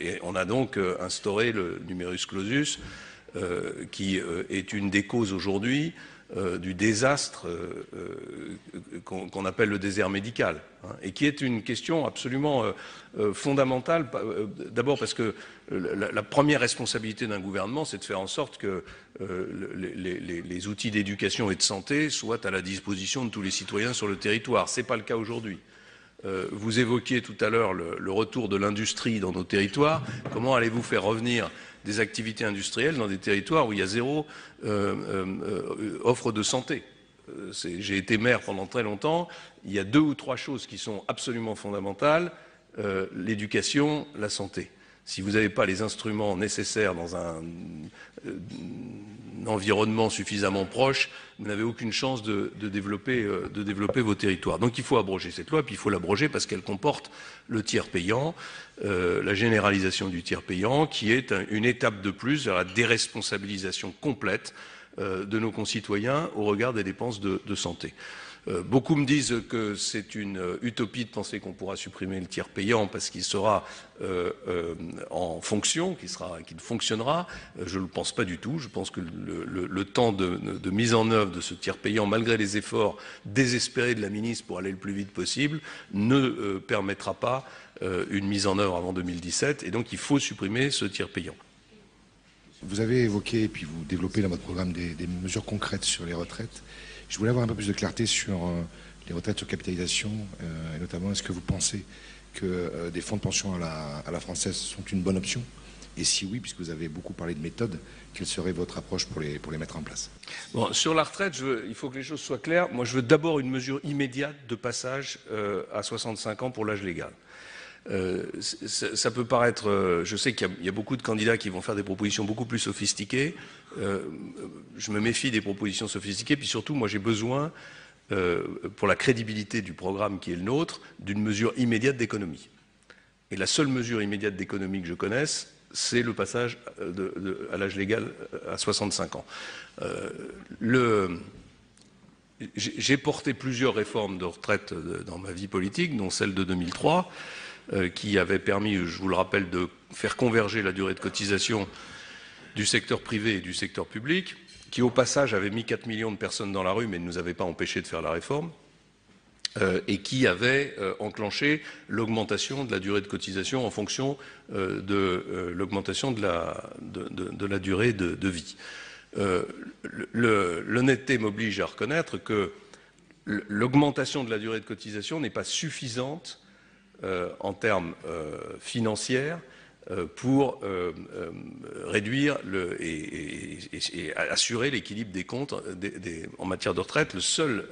et on a donc instauré le numerus clausus euh, qui euh, est une des causes aujourd'hui euh, du désastre qu'on appelle le désert médical, hein, et qui est une question absolument fondamentale, d'abord parce que la, première responsabilité d'un gouvernement, c'est de faire en sorte que les, les, outils d'éducation et de santé soient à la disposition de tous les citoyens sur le territoire. Ce n'est pas le cas aujourd'hui. Euh, vous évoquiez tout à l'heure le, retour de l'industrie dans nos territoires. Comment allez-vous faire revenir des activités industrielles dans des territoires où il y a zéro euh, euh, offre de santé j'ai été maire pendant très longtemps. Il y a deux ou trois choses qui sont absolument fondamentales l'éducation, la santé. Si vous n'avez pas les instruments nécessaires dans un, euh, environnement suffisamment proche, vous n'avez aucune chance de, euh, de, développer, vos territoires. Donc il faut abroger cette loi, puis il faut l'abroger parce qu'elle comporte le tiers payant, euh, la généralisation du tiers payant, qui est une étape de plus vers la déresponsabilisation complète de nos concitoyens au regard des dépenses de santé. Euh, beaucoup me disent que c'est une euh, utopie de penser qu'on pourra supprimer le tiers payant parce qu'il sera euh, en fonction, qu'il fonctionnera. Je ne le pense pas du tout. Je pense que le, temps de, mise en œuvre de ce tiers payant, malgré les efforts désespérés de la ministre pour aller le plus vite possible, ne permettra pas une mise en œuvre avant 2017. Et donc, il faut supprimer ce tiers payant. Vous avez évoqué, et puis vous développez dans votre programme, des mesures concrètes sur les retraites. Je voulais avoir un peu plus de clarté sur euh, les retraites sur capitalisation, euh, et notamment est-ce que vous pensez que euh, des fonds de pension à la, française sont une bonne option et si oui, puisque vous avez beaucoup parlé de méthodes, quelle serait votre approche pour les, mettre en place bon, Sur la retraite, il faut que les choses soient claires. Moi, je veux d'abord une mesure immédiate de passage à 65 ans pour l'âge légal. Euh, ça, peut paraître, euh, je sais qu'il y, a beaucoup de candidats qui vont faire des propositions beaucoup plus sophistiquées. Euh, je me méfie des propositions sophistiquées, puis surtout, moi, j'ai besoin, pour la crédibilité du programme qui est le nôtre, d'une mesure immédiate d'économie. Et la seule mesure immédiate d'économie que je connaisse, c'est le passage à l'âge légal à 65 ans. j'ai porté plusieurs réformes de retraite dans ma vie politique, dont celle de 2003. Euh, qui avait permis, je vous le rappelle, de faire converger la durée de cotisation du secteur privé et du secteur public, qui au passage avait mis 4 millions de personnes dans la rue, mais ne nous avait pas empêchés de faire la réforme, euh, et qui avait euh, enclenché l'augmentation de la durée de cotisation en fonction de l'augmentation de la, de la, durée de, vie. L'honnêteté m'oblige à reconnaître que l'augmentation de la durée de cotisation n'est pas suffisante euh, en termes euh, financiers euh, pour réduire et, assurer l'équilibre des comptes en matière de retraite. Le seul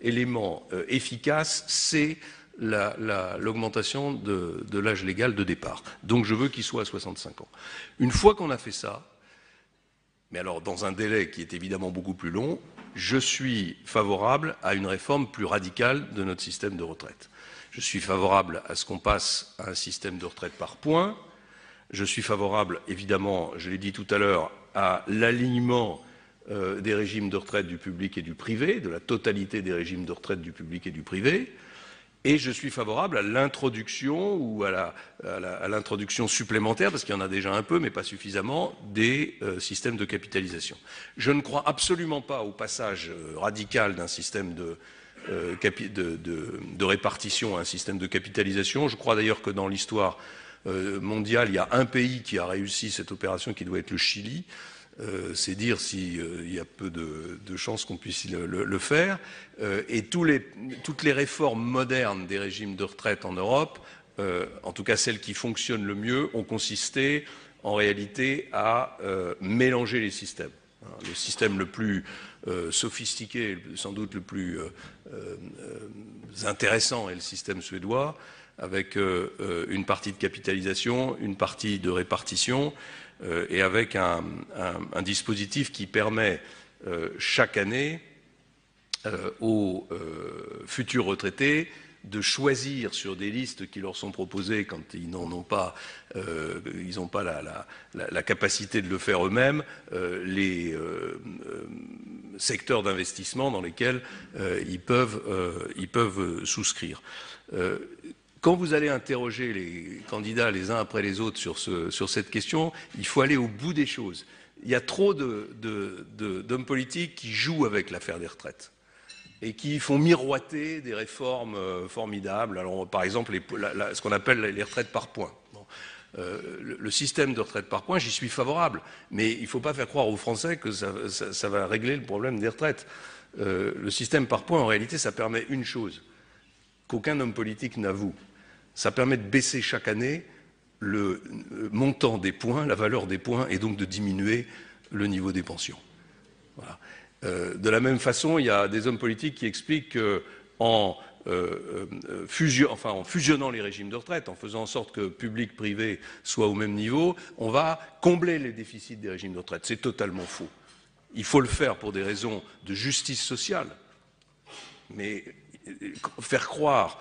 élément efficace, c'est l'augmentation de, de l'âge légal de départ. Donc je veux qu'il soit à 65 ans. Une fois qu'on a fait ça, mais alors dans un délai qui est évidemment beaucoup plus long, je suis favorable à une réforme plus radicale de notre système de retraite. Je suis favorable à ce qu'on passe à un système de retraite par points. Je suis favorable, évidemment, je l'ai dit tout à l'heure, à l'alignement euh, des régimes de retraite du public et du privé, de la totalité des régimes de retraite du public et du privé. Et je suis favorable à l'introduction ou à l'introduction supplémentaire, parce qu'il y en a déjà un peu, mais pas suffisamment, des euh, systèmes de capitalisation. Je ne crois absolument pas au passage euh, radical d'un système de, euh, de, de, de, répartition, un système de capitalisation. Je crois d'ailleurs que dans l'histoire euh, mondiale, il y a un pays qui a réussi cette opération qui doit être le Chili. Euh, c'est dire s'il si, il y a peu de, chances qu'on puisse le, faire. et tous les, toutes les réformes modernes des régimes de retraite en Europe, en tout cas celles qui fonctionnent le mieux, ont consisté en réalité à mélanger les systèmes. Hein, le système le plus sophistiqué, sans doute le plus euh, euh, intéressant est le système suédois, avec euh, une partie de capitalisation, une partie de répartition, et avec un, dispositif qui permet chaque année aux futurs retraités de choisir sur des listes qui leur sont proposées quand ils n'en ont pas, euh, ils n'ont pas la, capacité de le faire eux-mêmes, euh, les euh, secteurs d'investissement dans lesquels ils peuvent, ils peuvent souscrire. Quand vous allez interroger les candidats les uns après les autres sur, ce, sur, cette question, il faut aller au bout des choses. Il y a trop d'hommes de, politiques qui jouent avec l'affaire des retraites et qui font miroiter des réformes euh, formidables. Alors, par exemple, ce qu'on appelle les retraites par points. Euh, le, système de retraite par points, j'y suis favorable, mais il ne faut pas faire croire aux Français que ça, va régler le problème des retraites. Euh, le système par points, en réalité, ça permet une chose qu'aucun homme politique n'avoue. Ça permet de baisser chaque année le montant des points, la valeur des points, et donc de diminuer le niveau des pensions. Voilà. Euh, de la même façon, il y a des hommes politiques qui expliquent qu'en euh, euh, en fusionnant les régimes de retraite, en faisant en sorte que public-privé soit au même niveau, on va combler les déficits des régimes de retraite. C'est totalement faux. Il faut le faire pour des raisons de justice sociale, mais faire croire,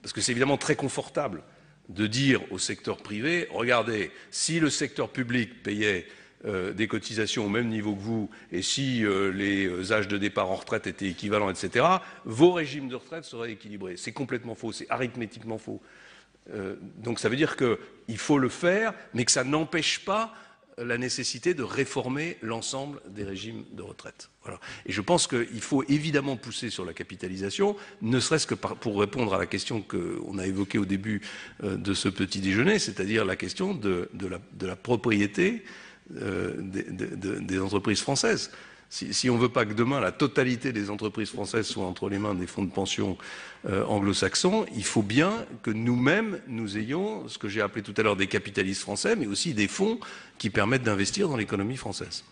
parce que c'est évidemment très confortable de dire au secteur privé, regardez, si le secteur public payait euh, des cotisations au même niveau que vous, et si euh, les euh, âges de départ en retraite étaient équivalents, etc., vos régimes de retraite seraient équilibrés. C'est complètement faux, c'est arithmétiquement faux. donc ça veut dire qu'il faut le faire, mais que ça n'empêche pas la nécessité de réformer l'ensemble des régimes de retraite. Et je pense qu'il faut évidemment pousser sur la capitalisation, ne serait-ce que pour répondre à la question qu'on a évoquée au début de ce petit déjeuner, c'est-à-dire la question de, de, la, de la, propriété euh, des, entreprises françaises. Si, on ne veut pas que demain la totalité des entreprises françaises soit entre les mains des fonds de pension euh, anglo-saxons, il faut bien que nous-mêmes, nous ayons ce que j'ai appelé tout à l'heure des capitalistes français, mais aussi des fonds qui permettent d'investir dans l'économie française.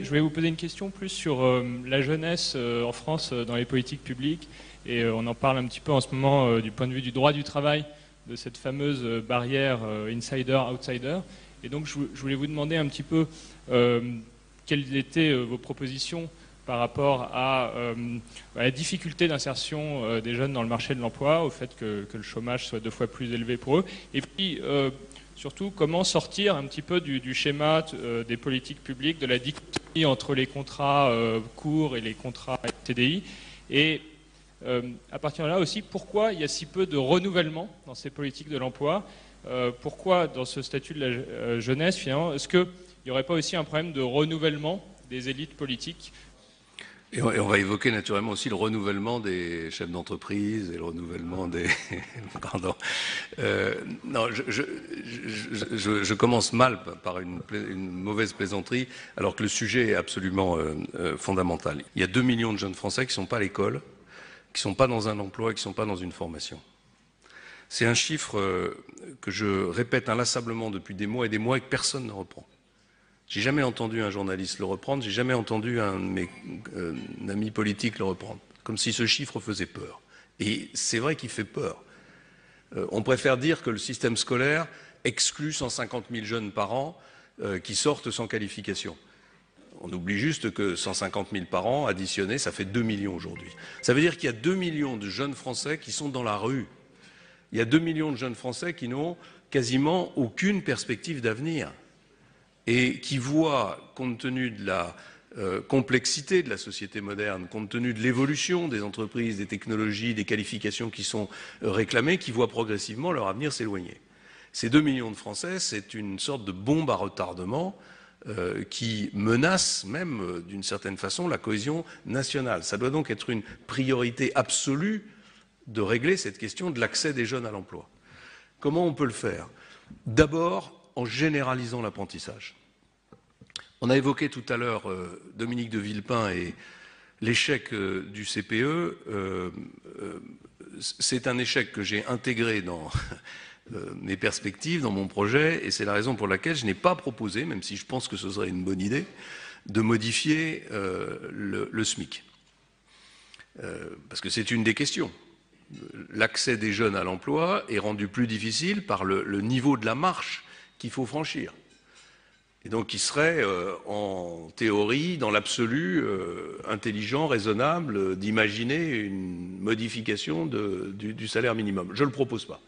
Je vais vous poser une question plus sur euh, la jeunesse en France dans les politiques publiques. Et on en parle un petit peu en ce moment du point de vue du droit du travail, de cette fameuse barrière insider-outsider. Et donc, je, voulais vous demander un petit peu euh, quelles étaient euh, vos propositions par rapport à, euh, la difficulté d'insertion des jeunes dans le marché de l'emploi, au fait que, le chômage soit deux fois plus élevé pour eux, et puis surtout comment sortir un petit peu du, schéma des politiques publiques, de la dichotomie entre les contrats courts et les contrats TDI, et à partir de là aussi pourquoi il y a si peu de renouvellement dans ces politiques de l'emploi. Euh, pourquoi dans ce statut de la euh, jeunesse, finalement, est-ce qu'il n'y aurait pas aussi un problème de renouvellement des élites politiques et on, va évoquer naturellement aussi le renouvellement des chefs d'entreprise et le renouvellement des. [LAUGHS] Pardon. Euh, non, je, commence mal par une, mauvaise plaisanterie, alors que le sujet est absolument fondamental. Il y a 2 millions de jeunes Français qui ne sont pas à l'école, qui ne sont pas dans un emploi, et qui ne sont pas dans une formation. C'est un chiffre euh, que je répète inlassablement depuis des mois et des mois et que personne ne reprend. J'ai jamais entendu un journaliste le reprendre, j'ai jamais entendu un de mes euh, politiques le reprendre, comme si ce chiffre faisait peur. Et c'est vrai qu'il fait peur. Euh, on préfère dire que le système scolaire exclut 150 000 jeunes par an qui sortent sans qualification. On oublie juste que 150 000 par an additionnés, ça fait 2 millions aujourd'hui. Ça veut dire qu'il y a 2 millions de jeunes Français qui sont dans la rue, il y a 2 millions de jeunes Français qui n'ont quasiment aucune perspective d'avenir et qui voient, compte tenu de la euh, complexité de la société moderne, compte tenu de l'évolution des entreprises, des technologies, des qualifications qui sont euh, réclamées, qui voient progressivement leur avenir s'éloigner. Ces 2 millions de Français, c'est une sorte de bombe à retardement euh, qui menace même, d'une certaine façon, la cohésion nationale. Ça doit donc être une priorité absolue de régler cette question de l'accès des jeunes à l'emploi. Comment on peut le faire D'abord, en généralisant l'apprentissage. On a évoqué tout à l'heure euh, Dominique de Villepin et l'échec euh, du CPE. Euh, c'est un échec que j'ai intégré dans [LAUGHS] mes perspectives, dans mon projet, et c'est la raison pour laquelle je n'ai pas proposé, même si je pense que ce serait une bonne idée, de modifier le, SMIC. parce que c'est une des questions l'accès des jeunes à l'emploi est rendu plus difficile par le, niveau de la marche qu'il faut franchir. Et donc, il serait, euh, en théorie, dans l'absolu, euh, intelligent, raisonnable, d'imaginer une modification du, salaire minimum. Je ne le propose pas.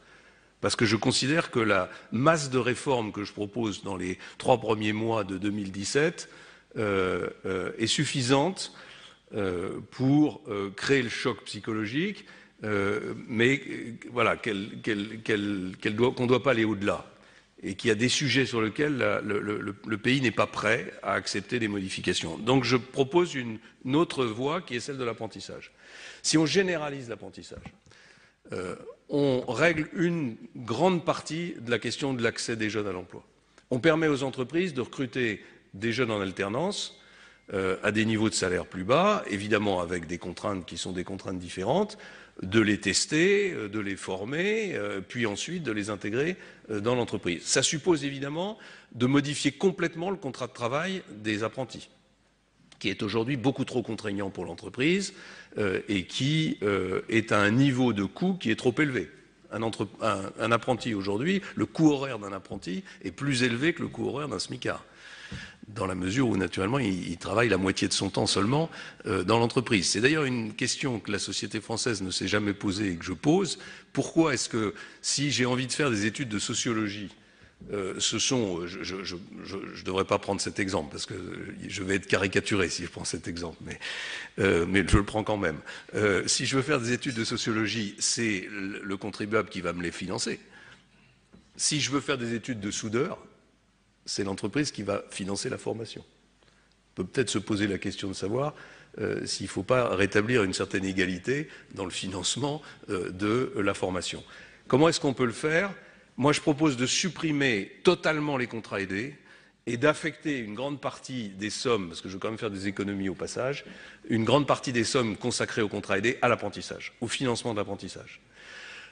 Parce que je considère que la masse de réformes que je propose dans les trois premiers mois de 2017 euh, est suffisante pour créer le choc psychologique euh, mais euh, voilà, qu'on ne doit pas aller au-delà et qu'il y a des sujets sur lesquels le, pays n'est pas prêt à accepter des modifications. Donc je propose une, autre voie qui est celle de l'apprentissage. Si on généralise l'apprentissage, euh, on règle une grande partie de la question de l'accès des jeunes à l'emploi. On permet aux entreprises de recruter des jeunes en alternance à des niveaux de salaire plus bas, évidemment avec des contraintes qui sont des contraintes différentes, de les tester, euh, de les former, euh, puis ensuite de les intégrer euh, dans l'entreprise. Ça suppose évidemment de modifier complètement le contrat de travail des apprentis, qui est aujourd'hui beaucoup trop contraignant pour l'entreprise et qui est à un niveau de coût qui est trop élevé. Un, apprenti aujourd'hui, le coût horaire d'un apprenti est plus élevé que le coût horaire d'un smicard dans la mesure où, naturellement, il, travaille la moitié de son temps seulement euh, dans l'entreprise. C'est d'ailleurs une question que la société française ne s'est jamais posée et que je pose. Pourquoi est-ce que, si j'ai envie de faire des études de sociologie, euh, ce sont, euh, je ne devrais pas prendre cet exemple parce que je vais être caricaturé si je prends cet exemple, mais, je le prends quand même. si je veux faire des études de sociologie, c'est le contribuable qui va me les financer. Si je veux faire des études de soudeur, c'est l'entreprise qui va financer la formation. On peut peut-être se poser la question de savoir euh, s'il ne faut pas rétablir une certaine égalité dans le financement euh, de la formation. Comment est-ce qu'on peut le faire Moi, je propose de supprimer totalement les contrats aidés et d'affecter une grande partie des sommes, parce que je veux quand même faire des économies au passage, une grande partie des sommes consacrées aux contrats aidés à l'apprentissage, au financement de l'apprentissage.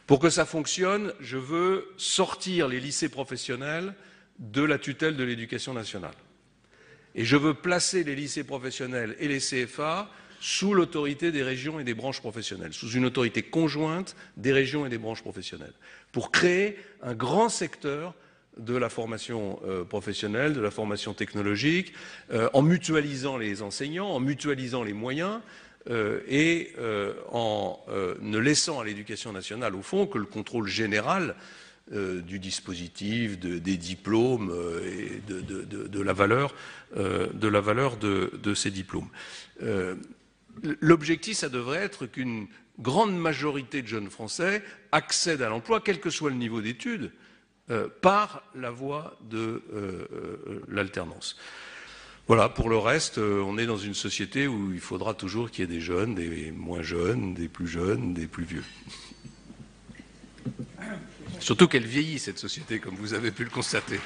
Pour que ça fonctionne, je veux sortir les lycées professionnels de la tutelle de l'éducation nationale. Et je veux placer les lycées professionnels et les CFA sous l'autorité des régions et des branches professionnelles, sous une autorité conjointe des régions et des branches professionnelles, pour créer un grand secteur de la formation euh, professionnelle, de la formation technologique, euh, en mutualisant les enseignants, en mutualisant les moyens euh, et en ne laissant à l'éducation nationale, au fond, que le contrôle général euh, du dispositif, des diplômes euh, et euh, de, la valeur, de, la valeur de, ces diplômes. L'objectif, ça devrait être qu'une grande majorité de jeunes Français accèdent à l'emploi, quel que soit le niveau d'études, par la voie de l'alternance. Voilà, pour le reste, on est dans une société où il faudra toujours qu'il y ait des jeunes, des moins jeunes, des plus jeunes, des plus vieux. Surtout qu'elle vieillit, cette société, comme vous avez pu le constater.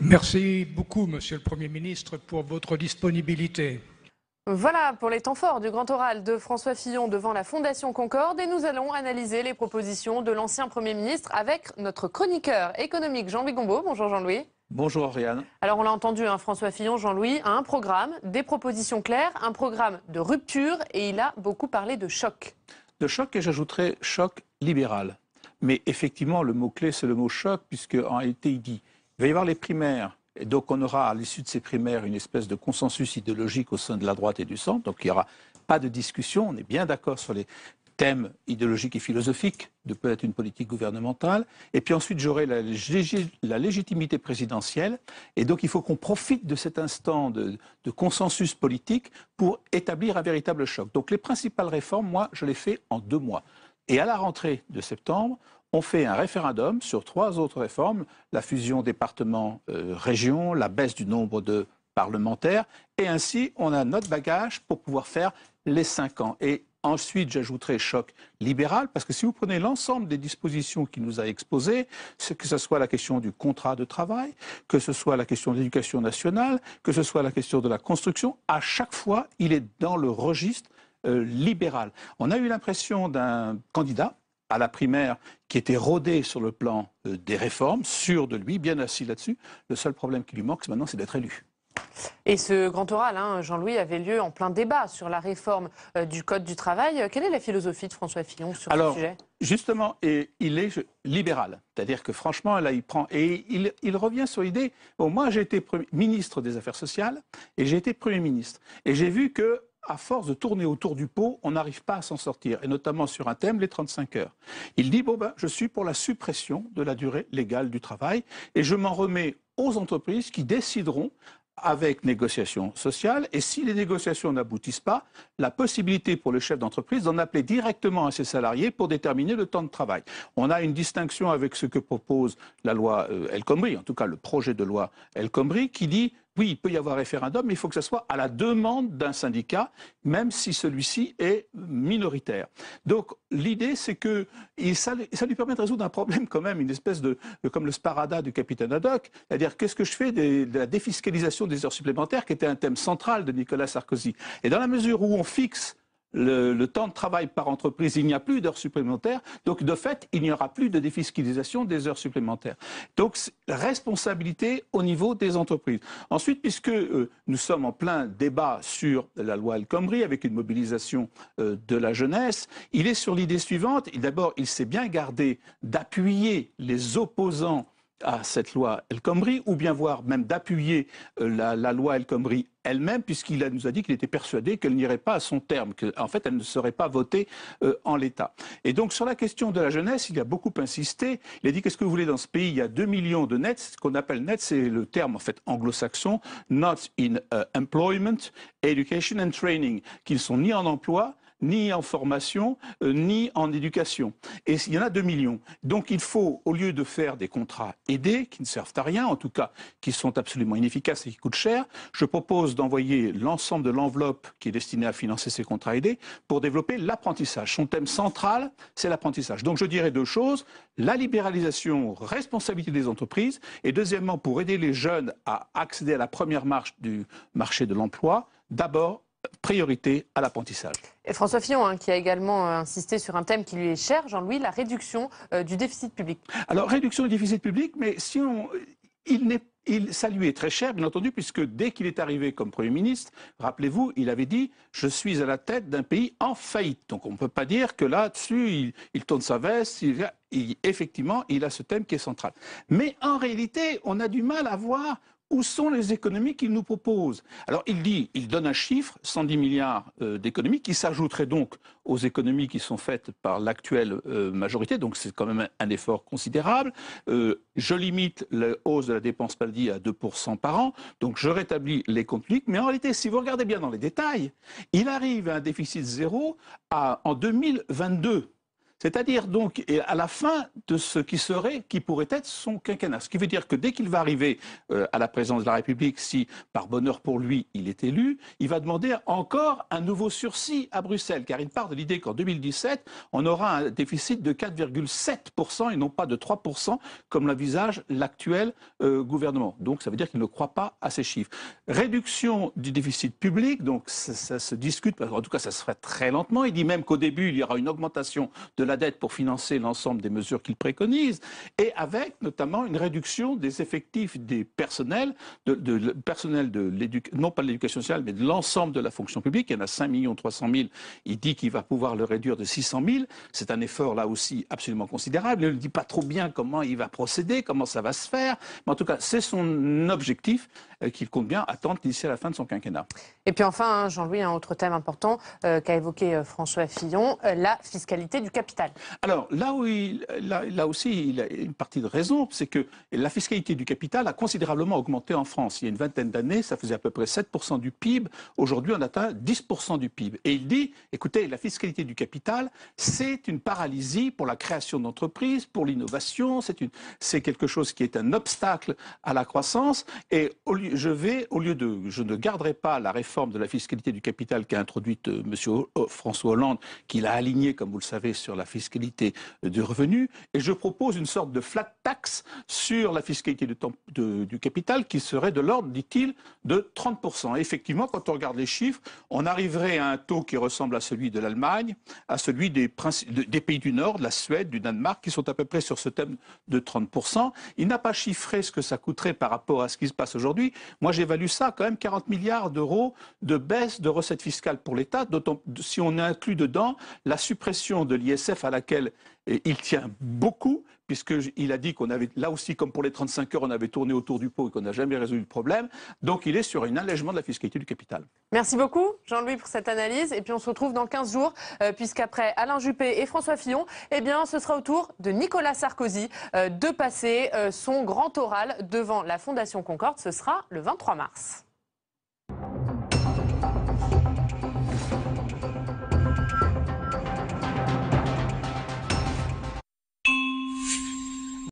Merci beaucoup, Monsieur le Premier ministre, pour votre disponibilité. Voilà pour les temps forts du grand oral de François Fillon devant la Fondation Concorde et nous allons analyser les propositions de l'ancien Premier ministre avec notre chroniqueur économique Jean-Louis Bonjour Jean-Louis. Bonjour Oriane. Alors on l'a entendu, hein, François Fillon, Jean-Louis a un programme, des propositions claires, un programme de rupture et il a beaucoup parlé de choc. De choc et j'ajouterais choc libéral. Mais effectivement, le mot-clé, c'est le mot choc, puisqu'en en réalité, il dit il va y avoir les primaires. Et donc on aura à l'issue de ces primaires une espèce de consensus idéologique au sein de la droite et du centre. Donc il n'y aura pas de discussion, on est bien d'accord sur les, thème idéologique et philosophique de peut-être une politique gouvernementale. Et puis ensuite, j'aurai la, la, légitimité présidentielle. Et donc, il faut qu'on profite de cet instant de, consensus politique pour établir un véritable choc. Donc, les principales réformes, moi, je les fais en deux mois. Et à la rentrée de septembre, on fait un référendum sur trois autres réformes, la fusion département-région, euh, la baisse du nombre de parlementaires, et ainsi on a notre bagage pour pouvoir faire les cinq ans. Et Ensuite, j'ajouterai choc libéral, parce que si vous prenez l'ensemble des dispositions qu'il nous a exposées, que ce soit la question du contrat de travail, que ce soit la question de l'éducation nationale, que ce soit la question de la construction, à chaque fois, il est dans le registre euh, libéral. On a eu l'impression d'un candidat à la primaire qui était rodé sur le plan euh, des réformes, sûr de lui, bien assis là-dessus. Le seul problème qui lui manque maintenant, c'est d'être élu. Et ce grand oral, hein, Jean-Louis, avait lieu en plein débat sur la réforme euh, du Code du travail. Euh, quelle est la philosophie de François Fillon sur ce sujet Justement, et il est libéral. C'est-à-dire que franchement, là, il prend. Et il, revient sur l'idée. moi, j'ai été ministre des Affaires sociales et j'ai été Premier ministre. Et j'ai vu que à force de tourner autour du pot, on n'arrive pas à s'en sortir, et notamment sur un thème, les 35 heures. Il dit, bon ben, je suis pour la suppression de la durée légale du travail, et je m'en remets aux entreprises qui décideront avec négociation sociale. Et si les négociations n'aboutissent pas, la possibilité pour le chef d'entreprise d'en appeler directement à ses salariés pour déterminer le temps de travail. On a une distinction avec ce que propose la loi euh, El Khomri, en tout cas le projet de loi El Khomri, qui dit oui, il peut y avoir référendum, mais il faut que ce soit à la demande d'un syndicat, même si celui-ci est minoritaire. Donc l'idée, c'est que ça, lui permet de résoudre un problème quand même, une espèce de, comme le sparada du capitaine Haddock, c'est-à-dire qu'est-ce que je fais de la défiscalisation des heures supplémentaires, qui était un thème central de Nicolas Sarkozy. Et dans la mesure où on fixe le, temps de travail par entreprise, il n'y a plus d'heures supplémentaires. Donc, de fait, il n'y aura plus de défiscalisation des heures supplémentaires. Donc, responsabilité au niveau des entreprises. Ensuite, puisque euh, nous sommes en plein débat sur la loi El Khomri, avec une mobilisation euh, de la jeunesse, il est sur l'idée suivante. D'abord, il s'est bien gardé d'appuyer les opposants à cette loi El Khomri, ou bien voir même d'appuyer euh, la, loi El Khomri elle-même, puisqu'il nous a dit qu'il était persuadé qu'elle n'irait pas à son terme, qu'en fait, elle ne serait pas votée euh, en l'État. Et donc, sur la question de la jeunesse, il a beaucoup insisté. Il a dit, qu'est-ce que vous voulez dans ce pays Il y a 2 millions de nets. Ce qu'on appelle nets, c'est le terme, en fait, anglo-saxon, not in euh, employment, education and training, qu'ils sont ni en emploi, ni en formation, euh, ni en éducation. Et il y en a 2 millions. Donc il faut, au lieu de faire des contrats aidés, qui ne servent à rien, en tout cas, qui sont absolument inefficaces et qui coûtent cher, je propose d'envoyer l'ensemble de l'enveloppe qui est destinée à financer ces contrats aidés pour développer l'apprentissage. Son thème central, c'est l'apprentissage. Donc je dirais deux choses. La libéralisation, responsabilité des entreprises. Et deuxièmement, pour aider les jeunes à accéder à la première marche du marché de l'emploi, d'abord priorité à l'apprentissage. Et François Fillon, hein, qui a également euh, insisté sur un thème qui lui est cher, Jean-Louis, la réduction euh, du déficit public. Alors, réduction du déficit public, mais si on, il n'est il, ça lui est très cher, bien entendu, puisque dès qu'il est arrivé comme Premier ministre, rappelez-vous, il avait dit Je suis à la tête d'un pays en faillite. Donc on ne peut pas dire que là-dessus, il, tourne sa veste. Il effectivement, il a ce thème qui est central. Mais en réalité, on a du mal à voir où sont les économies qu'il nous propose Alors il dit, il donne un chiffre, 110 milliards euh, d'économies, qui s'ajouteraient donc aux économies qui sont faites par l'actuelle euh, majorité, donc c'est quand même un, effort considérable. Euh, je limite la hausse de la dépense PALDI à 2% par an, donc je rétablis les comptes mais en réalité, si vous regardez bien dans les détails, il arrive à un déficit zéro à, en 2022. C'est-à-dire donc à la fin de ce qui serait, qui pourrait être son quinquennat. Ce qui veut dire que dès qu'il va arriver euh, à la présidence de la République, si par bonheur pour lui il est élu, il va demander encore un nouveau sursis à Bruxelles, car il part de l'idée qu'en 2017, on aura un déficit de 4,7% et non pas de 3% comme l'envisage l'actuel euh, gouvernement. Donc ça veut dire qu'il ne croit pas à ces chiffres. Réduction du déficit public, donc ça, se discute, en tout cas ça se fait très lentement. Il dit même qu'au début il y aura une augmentation de la dette pour financer l'ensemble des mesures qu'il préconise, et avec notamment une réduction des effectifs des personnels, de, personnel de non pas de l'éducation sociale, mais de l'ensemble de la fonction publique. Il y en a 5 300 000. Il dit qu'il va pouvoir le réduire de 600 000. C'est un effort là aussi absolument considérable. Il ne dit pas trop bien comment il va procéder, comment ça va se faire. Mais en tout cas, c'est son objectif euh, qu'il compte bien attendre d'ici à la fin de son quinquennat. Et puis enfin, hein, Jean-Louis, un autre thème important euh, qu'a évoqué euh, François Fillon, la fiscalité du capital. Alors là, où aussi, il a une partie de raison, c'est que la fiscalité du capital a considérablement augmenté en France. Il y a une vingtaine d'années, ça faisait à peu près 7% du PIB. Aujourd'hui, on atteint 10% du PIB. Et il dit, écoutez, la fiscalité du capital, c'est une paralysie pour la création d'entreprises, pour l'innovation, c'est quelque chose qui est un obstacle à la croissance. Et au lieu, je vais, au lieu de, je ne garderai pas la réforme de la fiscalité du capital qu'a introduite euh, M. François Hollande, qu'il a alignée, comme vous le savez, sur la fiscalité du revenu, et je propose une sorte de flat tax sur la fiscalité du, du capital qui serait de l'ordre, dit-il, de 30%. effectivement, quand on regarde les chiffres, on arriverait à un taux qui ressemble à celui de l'Allemagne, à celui des, des pays du Nord, de la Suède, du Danemark, qui sont à peu près sur ce thème de 30%. Il n'a pas chiffré ce que ça coûterait par rapport à ce qui se passe aujourd'hui. Moi, j'évalue ça quand même 40 milliards d'euros de baisse de recettes fiscales pour l'État, si on inclut dedans la suppression de l'ISF à laquelle il tient beaucoup, puisqu'il a dit qu'on avait, là aussi, comme pour les 35 heures, on avait tourné autour du pot et qu'on n'a jamais résolu le problème. Donc il est sur un allègement de la fiscalité du capital. Merci beaucoup, Jean-Louis, pour cette analyse. Et puis on se retrouve dans 15 jours, euh, puisqu'après Alain Juppé et François Fillon, eh bien, ce sera au tour de Nicolas Sarkozy euh, de passer euh, son grand oral devant la Fondation Concorde. Ce sera le 23 mars.